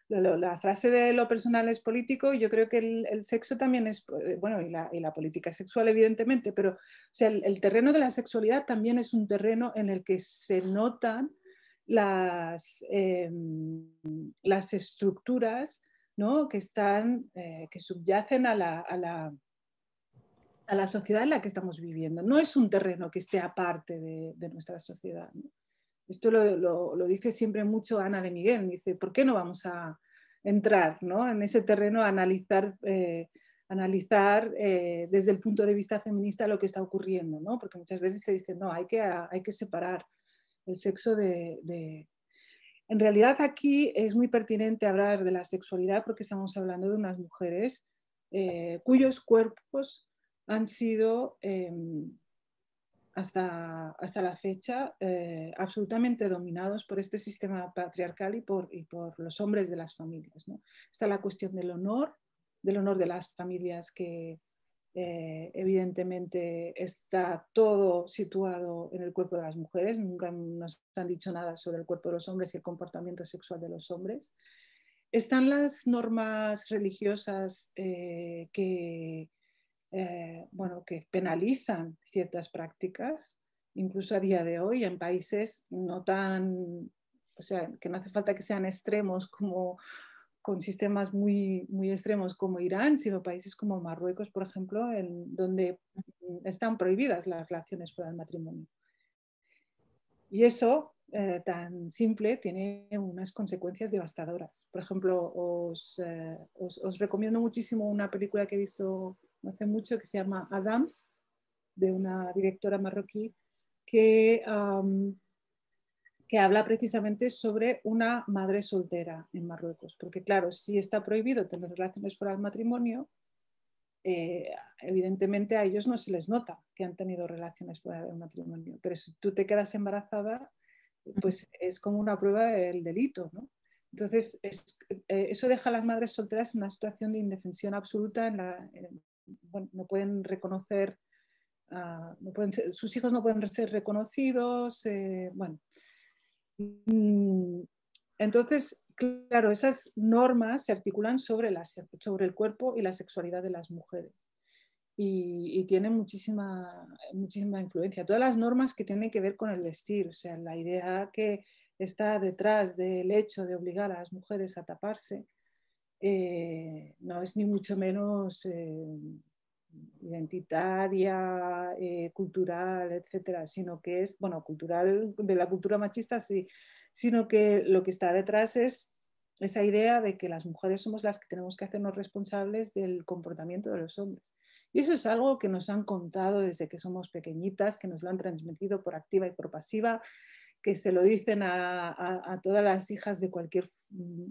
la, frase de lo personal es político, y yo creo que el, sexo también es, eh, bueno, y la, política sexual evidentemente, pero sea, el, terreno de la sexualidad también es un terreno en el que se notan las, eh, las estructuras que, están, eh, que subyacen a la, a la a la sociedad en la que estamos viviendo. No es un terreno que esté aparte de, nuestra sociedad. Esto lo, dice siempre mucho Ana de Miguel, dice, ¿por qué no vamos a entrar ¿no? en ese terreno a analizar, eh, analizar eh, desde el punto de vista feminista lo que está ocurriendo? Porque muchas veces se dice, no, hay que, hay que separar el sexo de, En realidad aquí es muy pertinente hablar de la sexualidad porque estamos hablando de unas mujeres eh, cuyos cuerpos han sido em, hasta, hasta la fecha eh, absolutamente dominados por este sistema patriarcal y por, por los hombres de las familias. Está la cuestión del honor, del honor de las familias que eh, evidentemente está todo situado en el cuerpo de las mujeres, nunca nos han dicho nada sobre el cuerpo de los hombres y el comportamiento sexual de los hombres. Están las normas religiosas eh, que, eh, bueno, que penalizan ciertas prácticas, incluso a día de hoy en países no tan, o sea, que no hace falta que sean extremos como con sistemas muy, muy extremos como Irán, sino países como Marruecos, por ejemplo, en donde están prohibidas las relaciones fuera del matrimonio. Y eso eh, tan simple tiene unas consecuencias devastadoras. Por ejemplo, os eh, recomiendo muchísimo una película que he visto no hace mucho que se llama Adam, de una directora marroquí, que, que habla precisamente sobre una madre soltera en Marruecos. Porque claro, si está prohibido tener relaciones fuera del matrimonio, eh, evidentemente a ellos no se les nota que han tenido relaciones fuera del matrimonio, pero si tú te quedas embarazada, pues es como una prueba del delito, Entonces, eh, eso deja a las madres solteras en una situación de indefensión absoluta en la, no pueden reconocer, ah, sus hijos no pueden ser reconocidos, eh, bueno. Mm, entonces, claro, esas normas se articulan sobre, el cuerpo y la sexualidad de las mujeres. Y, tienen muchísima, muchísima influencia. Todas las normas que tienen que ver con el vestir, o sea, la idea que está detrás del hecho de obligar a las mujeres a taparse, eh, no es ni mucho menos eh, identitaria, eh, cultural, etcétera, sino que es, bueno, cultural, de la cultura machista sí, sino que lo que está detrás es esa idea de que las mujeres somos las que tenemos que hacernos responsables del comportamiento de los hombres. Y eso es algo que nos han contado desde que somos pequeñitas, que nos lo han transmitido por activa y por pasiva, que se lo dicen a, todas las hijas de cualquier mm,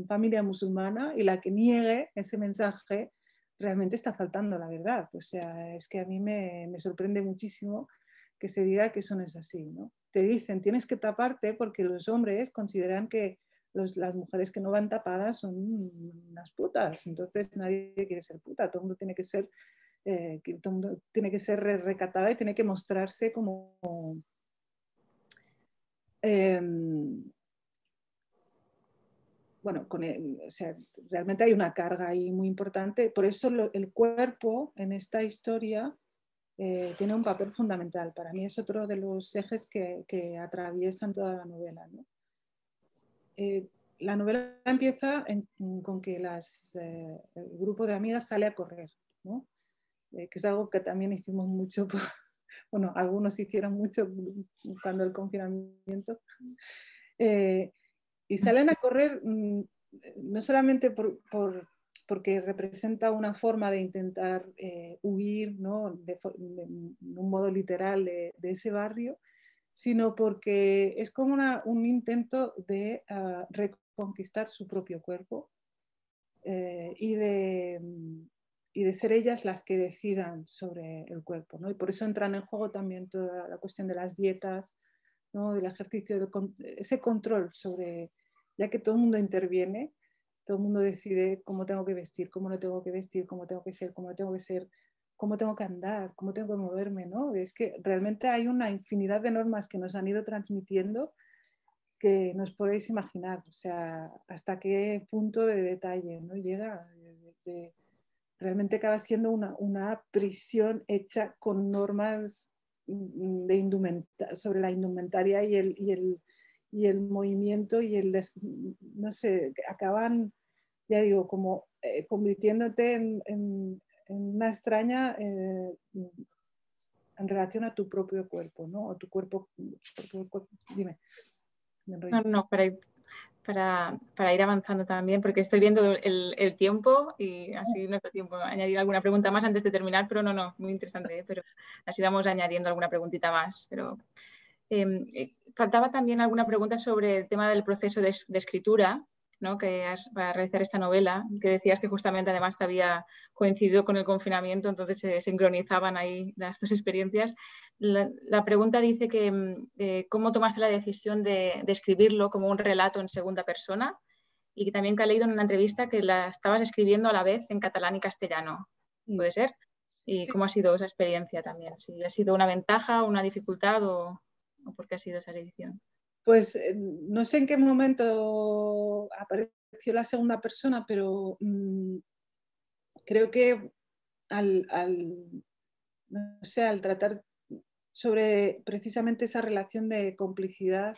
mm, familia musulmana y la que niegue ese mensaje realmente está faltando la verdad. O sea, es que a mí me, me sorprende muchísimo que se diga que eso no es así. ¿no? Te dicen, tienes que taparte porque los hombres consideran que las mujeres que no van tapadas son unas putas. Entonces nadie quiere ser puta, todo mundo tiene que ser, eh, todo el mundo tiene que ser recatada y tiene que mostrarse como Em, bueno, realmente hay una carga ahí muy importante. Por eso el cuerpo en esta historia eh, tiene un papel fundamental. Para mí es otro de los ejes que, atraviesan toda la novela. Eh, la novela empieza con que eh, el grupo de amigas sale a correr, que es algo que también hicimos mucho bueno, algunos hicieron mucho cuando el confinamiento, eh, y salen a correr mm, no solamente porque representa una forma de intentar eh, huir ¿no? de, un modo literal de, ese barrio, sino porque es como un intento de ah, reconquistar su propio cuerpo eh, y de mm, y de ser ellas las que decidan sobre el cuerpo. ¿no? Y por eso entran en juego también toda la cuestión de las dietas, ¿no? del ejercicio, ese control sobre, ya que todo el mundo interviene, todo el mundo decide cómo tengo que vestir, cómo no tengo que vestir, cómo tengo que ser, cómo no tengo que ser, cómo tengo que andar, cómo tengo que moverme. ¿no? Es que realmente hay una infinidad de normas que nos han ido transmitiendo que nos podéis imaginar, o sea, hasta qué punto de detalle ¿no? llega realmente acaba siendo una, prisión hecha con normas mm, de sobre la indumentaria y el, y el, movimiento y el, no sé, acaban, ya digo, como eh, convirtiéndote en, una extraña eh, en relación a tu propio cuerpo, ¿no? O tu cuerpo, dime. No, no, pero para, para, ir avanzando también, porque estoy viendo el, el, tiempo y así mm. nuestro tiempo. Añadir alguna pregunta más antes de terminar, pero no, no, muy interesante, ¿eh? pero así vamos añadiendo alguna preguntita más. Pero em, eh, faltaba también alguna pregunta sobre el tema del proceso de escritura, que para realizar esta novela, que decías que justamente además te había coincidido con el confinamiento, entonces se sincronizaban ahí las dos experiencias. La, pregunta dice que mm, eh, cómo tomaste la decisión de, escribirlo como un relato en segunda persona y que también que ha leído en una entrevista que la estabas escribiendo a la vez en catalán y castellano, mm. ¿puede ser? ¿Y cómo ha sido esa experiencia también? ¿Si ha sido una ventaja, una dificultad o, por qué ha sido esa edición? pues no sé en qué momento apareció la segunda persona, pero mm, creo que al, tratar sobre precisamente esa relación de complicidad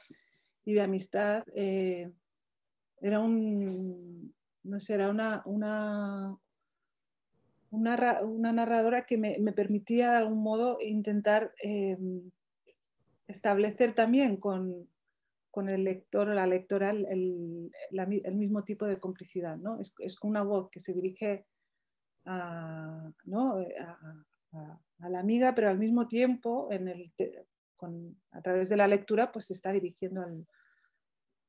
y de amistad, eh, era un, no una, una, una, narradora que me, permitía de algún modo intentar em, establecer también con, con el lector o la lectora el, mismo tipo de complicidad. ¿no? Es, es, una voz que se dirige a, ¿no? Eh, a, la amiga, pero al mismo tiempo, en el, a través de la lectura, pues se está dirigiendo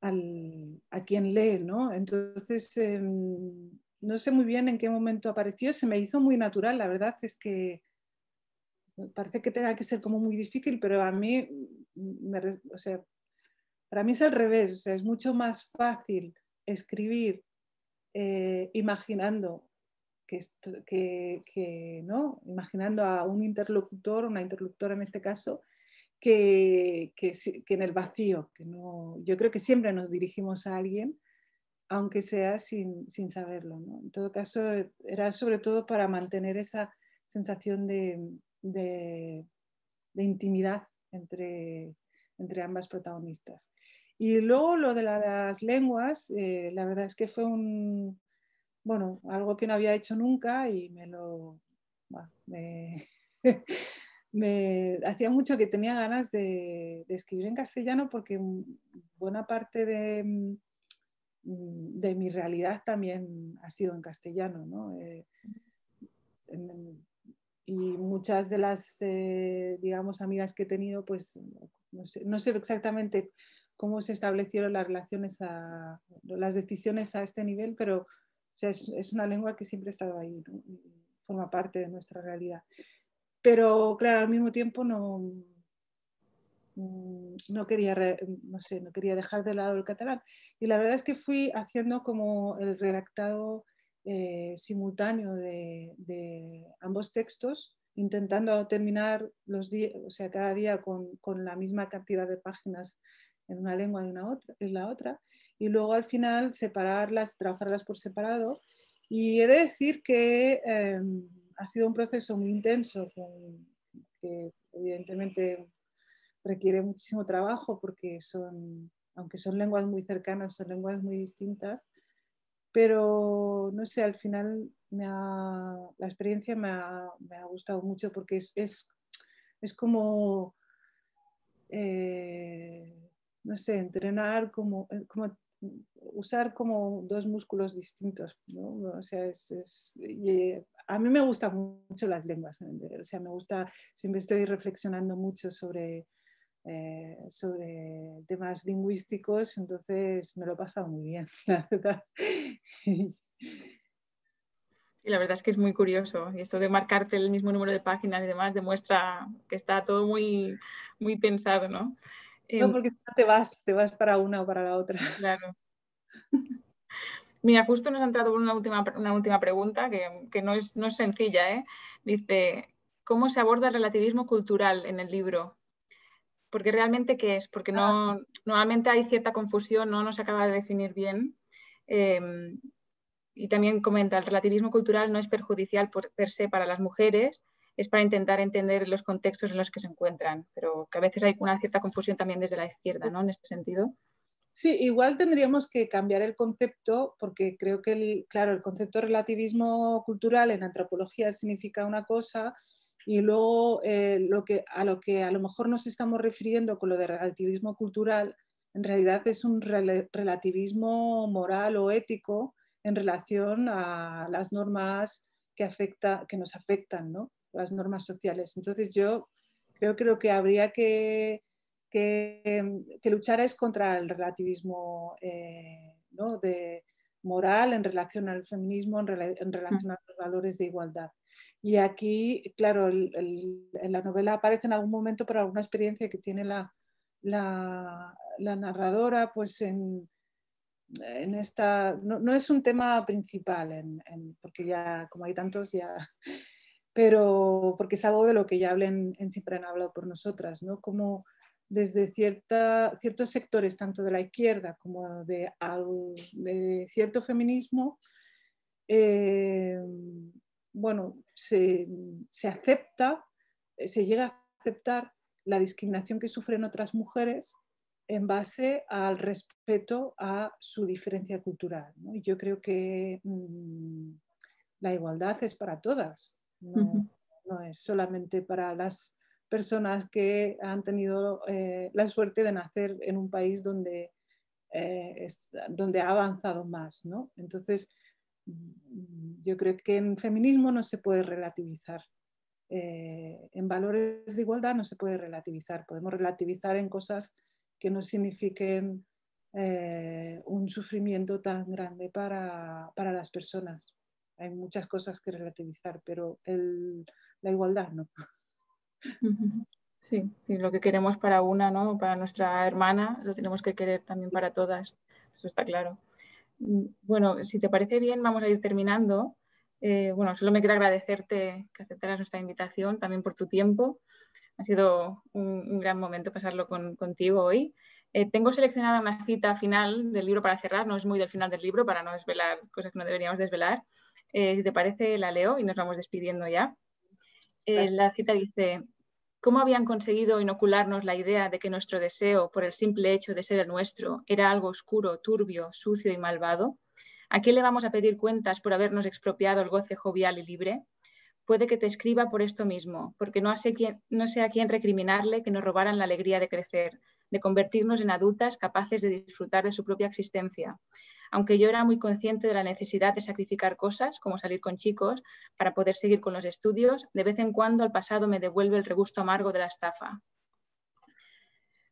a quien lee. Entonces, em, no sé muy bien en qué momento apareció, se me hizo muy natural, la verdad es que parece que tenga que ser como muy difícil, pero a mí, mm, me, o sea, para mí es al revés, es mucho más fácil escribir eh, imaginando que, ¿no? imaginando a un interlocutor, una interlocutora en este caso, que, en el vacío. yo creo que siempre nos dirigimos a alguien, aunque sea sin, saberlo. En todo caso, era sobre todo para mantener esa sensación de intimidad entre, entre ambas protagonistas. Y luego lo de las lenguas, eh, la verdad es que fue un, bueno, algo que no había hecho nunca y me lo, me, hacía mucho que tenía ganas de, escribir en castellano porque buena parte de, mm, de mi realidad también ha sido en castellano, ¿no? Eh, y muchas de las, eh, digamos, amigas que he tenido, pues no sé, exactamente cómo se establecieron las relaciones, a, las decisiones a este nivel, pero es, una lengua que siempre ha estado ahí, forma parte de nuestra realidad. Pero claro, al mismo tiempo no, mm, no quería, dejar de lado el catalán. Y la verdad es que fui haciendo como el redactado eh, simultáneo de, ambos textos intentando terminar los días, o sea, cada día con, con, la misma cantidad de páginas en una lengua y una otra, en la otra, y luego al final separarlas, trabajarlas por separado. Y he de decir que eh, ha sido un proceso muy intenso, que, que evidentemente requiere muchísimo trabajo porque son, aunque son lenguas muy cercanas, son lenguas muy distintas, pero no sé, al final la experiencia me ha, gustado mucho porque es, es, como, eh, no sé, entrenar, eh, como, usar como dos músculos distintos. Eh, a mí me gustan mucho las lenguas, o sea, me gusta, siempre estoy reflexionando mucho sobre... sobre temas lingüísticos, entonces me lo he pasado muy bien, la verdad y la verdad es que es muy curioso. Y esto de marcarte el mismo número de páginas y demás demuestra que está todo muy, muy pensado, ¿no? No, em, porque te vas, te vas para una o para la otra. Claro. Mira, justo nos ha entrado una última, una última pregunta que, no, es, sencilla. ¿eh? Dice, ¿cómo se aborda el relativismo cultural en el libro? Porque realmente, ¿qué es? Porque no, ah. normalmente hay cierta confusión, no, no se acaba de definir bien. Em, y también comenta, el relativismo cultural no es perjudicial por, per para las mujeres, es para intentar entender los contextos en los que se encuentran, pero que a veces hay una cierta confusión también desde la izquierda, ¿no? En este sentido. Sí, igual tendríamos que cambiar el concepto, porque creo que, el, claro, el concepto relativismo cultural en antropología significa una cosa, y luego eh, lo que, a lo que a lo mejor nos estamos refiriendo con lo de relativismo cultural, en realidad es un relativismo moral o ético en relación a las normas que, afecta, que nos afectan, ¿no? las normas sociales. Entonces yo creo, que lo que habría que, que, luchar es contra el relativismo eh, ¿no? de, moral en relación al feminismo, en, relación a los valores de igualdad. Y aquí, claro, en la novela aparece en algún momento por alguna experiencia que tiene la, la, la narradora, pues en, esta, no, es un tema principal, porque ya, como hay tantos, ya, pero porque es algo de lo que ya hablen, siempre han hablado por nosotras, ¿no? Como desde cierta, ciertos sectores, tanto de la izquierda como de, cierto feminismo, eh, bueno, se acepta, se llega a aceptar la discriminación que sufren otras mujeres en base al respeto a su diferencia cultural. Yo creo que mm, la igualdad es para todas, no, es solamente para las personas que han tenido eh, la suerte de nacer en un país donde, eh, donde ha avanzado más. ¿no? Entonces, mm, yo creo que en feminismo no se puede relativizar. Eh, en valores de igualdad no se puede relativizar. Podemos relativizar en cosas que no signifiquen eh, un sufrimiento tan grande para, las personas. Hay muchas cosas que relativizar, pero la igualdad no. Sí, y lo que queremos para una, ¿no? para nuestra hermana, lo tenemos que querer también para todas, eso está claro. Mm, bueno, si te parece bien, vamos a ir terminando. Eh, bueno, solo me quiero agradecerte que aceptaras nuestra invitación, también por tu tiempo. Ha sido un, gran momento pasarlo contigo hoy. Eh, tengo seleccionada una cita final del libro para cerrar, no es muy del final del libro para no desvelar cosas que no deberíamos desvelar. Eh, si te parece, la leo y nos vamos despidiendo ya. la cita dice, ¿cómo habían conseguido inocularnos la idea de que nuestro deseo, por el simple hecho de ser el nuestro, era algo oscuro, turbio, sucio y malvado? ¿A quién le vamos a pedir cuentas por habernos expropiado el goce jovial y libre? Puede que te escriba por esto mismo, porque no, sé no sé a quién recriminarle que nos robaran la alegría de crecer, de convertirnos en adultas capaces de disfrutar de su propia existencia. Aunque yo era muy consciente de la necesidad de sacrificar cosas, como salir con chicos, para poder seguir con los estudios, de vez en cuando al pasado me devuelve el regusto amargo de la estafa.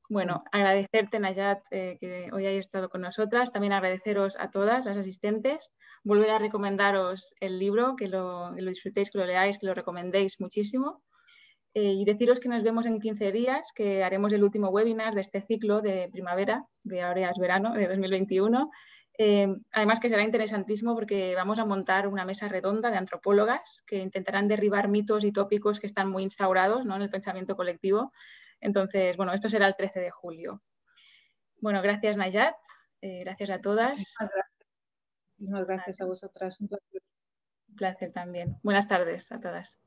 Bueno, agradecerte, Nayat, eh, que hoy hayas estado con nosotras. También agradeceros a todas las asistentes. Volver a recomendaros el libro, que lo, disfrutéis, que lo leáis, que lo recomendéis muchísimo. Eh, y deciros que nos vemos en 15 días, que haremos el último webinar de este ciclo de primavera, de ahora es verano, de 2021. Eh, además que será interesantísimo porque vamos a montar una mesa redonda de antropólogas que intentarán derribar mitos y tópicos que están muy instaurados ¿no? en el pensamiento colectivo entonces, bueno, esto será el 13 de julio. Bueno, gracias Nayat, eh, gracias a todas. gracias, Muchísimas gracias a vosotras, un placer. Un placer también. Buenas tardes a todas.